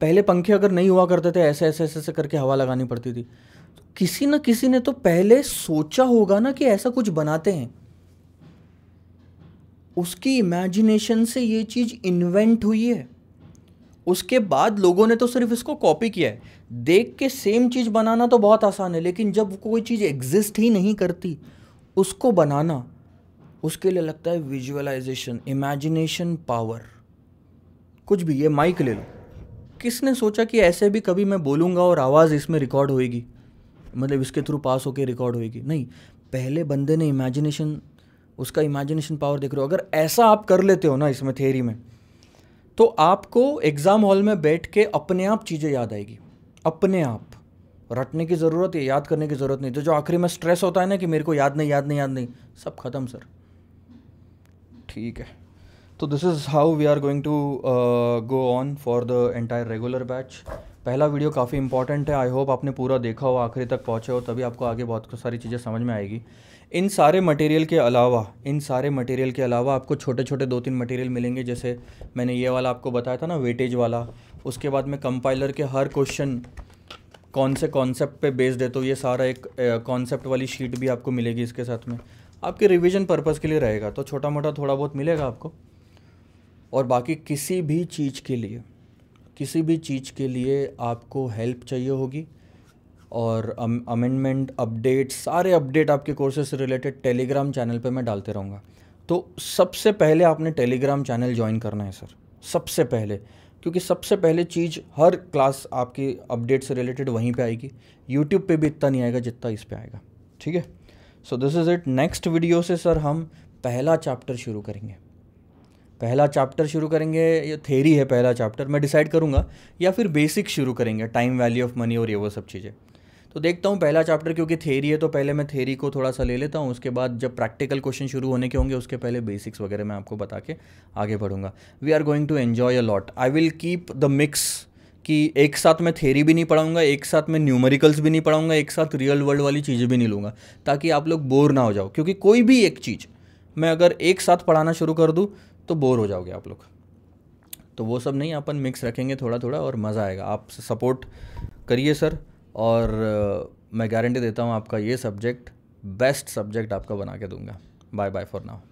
पहले पंखे अगर नहीं हुआ करते थे ऐसे ऐसे ऐसे ऐसे करके हवा लगानी पड़ती थी तो किसी न किसी ने तो पहले सोचा होगा ना कि ऐसा कुछ बनाते हैं उसकी इमेजिनेशन से ये चीज़ इन्वेंट हुई है उसके बाद लोगों ने तो सिर्फ इसको कॉपी किया है देख के सेम चीज़ बनाना तो बहुत आसान है लेकिन जब कोई चीज़ एग्जिस्ट ही नहीं करती उसको बनाना उसके लिए लगता है विजुअलाइजेशन इमेजिनेशन पावर कुछ भी ये माइक ले लो किसने सोचा कि ऐसे भी कभी मैं बोलूँगा और आवाज़ इसमें रिकॉर्ड होएगी मतलब इसके थ्रू पास होकर रिकॉर्ड होएगी नहीं पहले बंदे ने इमेजिनेशन उसका इमेजिनेशन पावर देख रहे हो अगर ऐसा आप कर लेते हो ना इसमें थेरी में तो आपको एग्ज़ाम हॉल में बैठ के अपने आप चीज़ें याद आएगी अपने आप रटने की ज़रूरत है याद करने की ज़रूरत नहीं तो जो आखिरी में स्ट्रेस होता है ना कि मेरे को याद नहीं याद नहीं याद नहीं सब खत्म सर ठीक है तो this is how we are going to go on for the entire regular batch पहला वीडियो काफ़ी इंपॉर्टेंट है आई होप आपने पूरा देखा हो आखिरी तक पहुँचे हो तभी आपको आगे बहुत सारी चीज़ें समझ में आएगी इन सारे मटेरियल के अलावा इन सारे मटेरियल के अलावा आपको छोटे छोटे दो तीन मटेरियल मिलेंगे जैसे मैंने ये वाला आपको बताया था ना वेटेज वाला उसके बाद में कंपाइलर के हर क्वेश्चन कौन से कॉन्सेप्ट पे बेस्ड है तो ये सारा एक कॉन्सेप्ट वाली शीट भी आपको मिलेगी इसके साथ में आपके रिविजन पर्पज़ के लिए रहेगा तो छोटा मोटा थोड़ा बहुत मिलेगा आपको और बाकी किसी भी चीज़ के लिए किसी भी चीज़ के लिए आपको हेल्प चाहिए होगी और अमेंडमेंट अपडेट सारे अपडेट आपके कोर्सेज से रिलेटेड टेलीग्राम चैनल पे मैं डालते रहूँगा तो सबसे पहले आपने टेलीग्राम चैनल ज्वाइन करना है सर सबसे पहले क्योंकि सबसे पहले चीज़ हर क्लास आपकी अपडेट से रिलेटेड वहीं पे आएगी यूट्यूब पे भी इतना नहीं आएगा जितना इस पर आएगा ठीक है so this is it next video से सर हम पहला चैप्टर शुरू करेंगे पहला चैप्टर शुरू करेंगे ये थेरी है पहला चैप्टर मैं डिसाइड करूँगा या फिर बेसिक शुरू करेंगे टाइम वैल्यू ऑफ मनी और ये वो सब चीज़ें तो देखता हूँ पहला चैप्टर क्योंकि थेरी है तो पहले मैं थेरी को थोड़ा सा ले लेता हूँ उसके बाद जब प्रैक्टिकल क्वेश्चन शुरू होने के होंगे उसके पहले बेसिक्स वगैरह मैं आपको बता के आगे बढ़ूंगा we are going to enjoy a lot I will keep the mix कि एक साथ मैं थेरी भी नहीं पढ़ाऊंगा एक साथ मैं न्यूमेरिकल्स भी नहीं पढ़ाऊंगा एक साथ रियल वर्ल्ड वाली चीज़ें भी नहीं लूँगा ताकि आप लोग बोर ना हो जाओ क्योंकि कोई भी एक चीज़ मैं अगर एक साथ पढ़ाना शुरू कर दूँ तो बोर हो जाओगे आप लोग तो वो सब नहीं अपन मिक्स रखेंगे थोड़ा थोड़ा और मज़ा आएगा आप सपोर्ट करिए सर और मैं गारंटी देता हूँ आपका ये सब्जेक्ट बेस्ट सब्जेक्ट आपका बना के दूंगा बाय बाय फॉर नाउ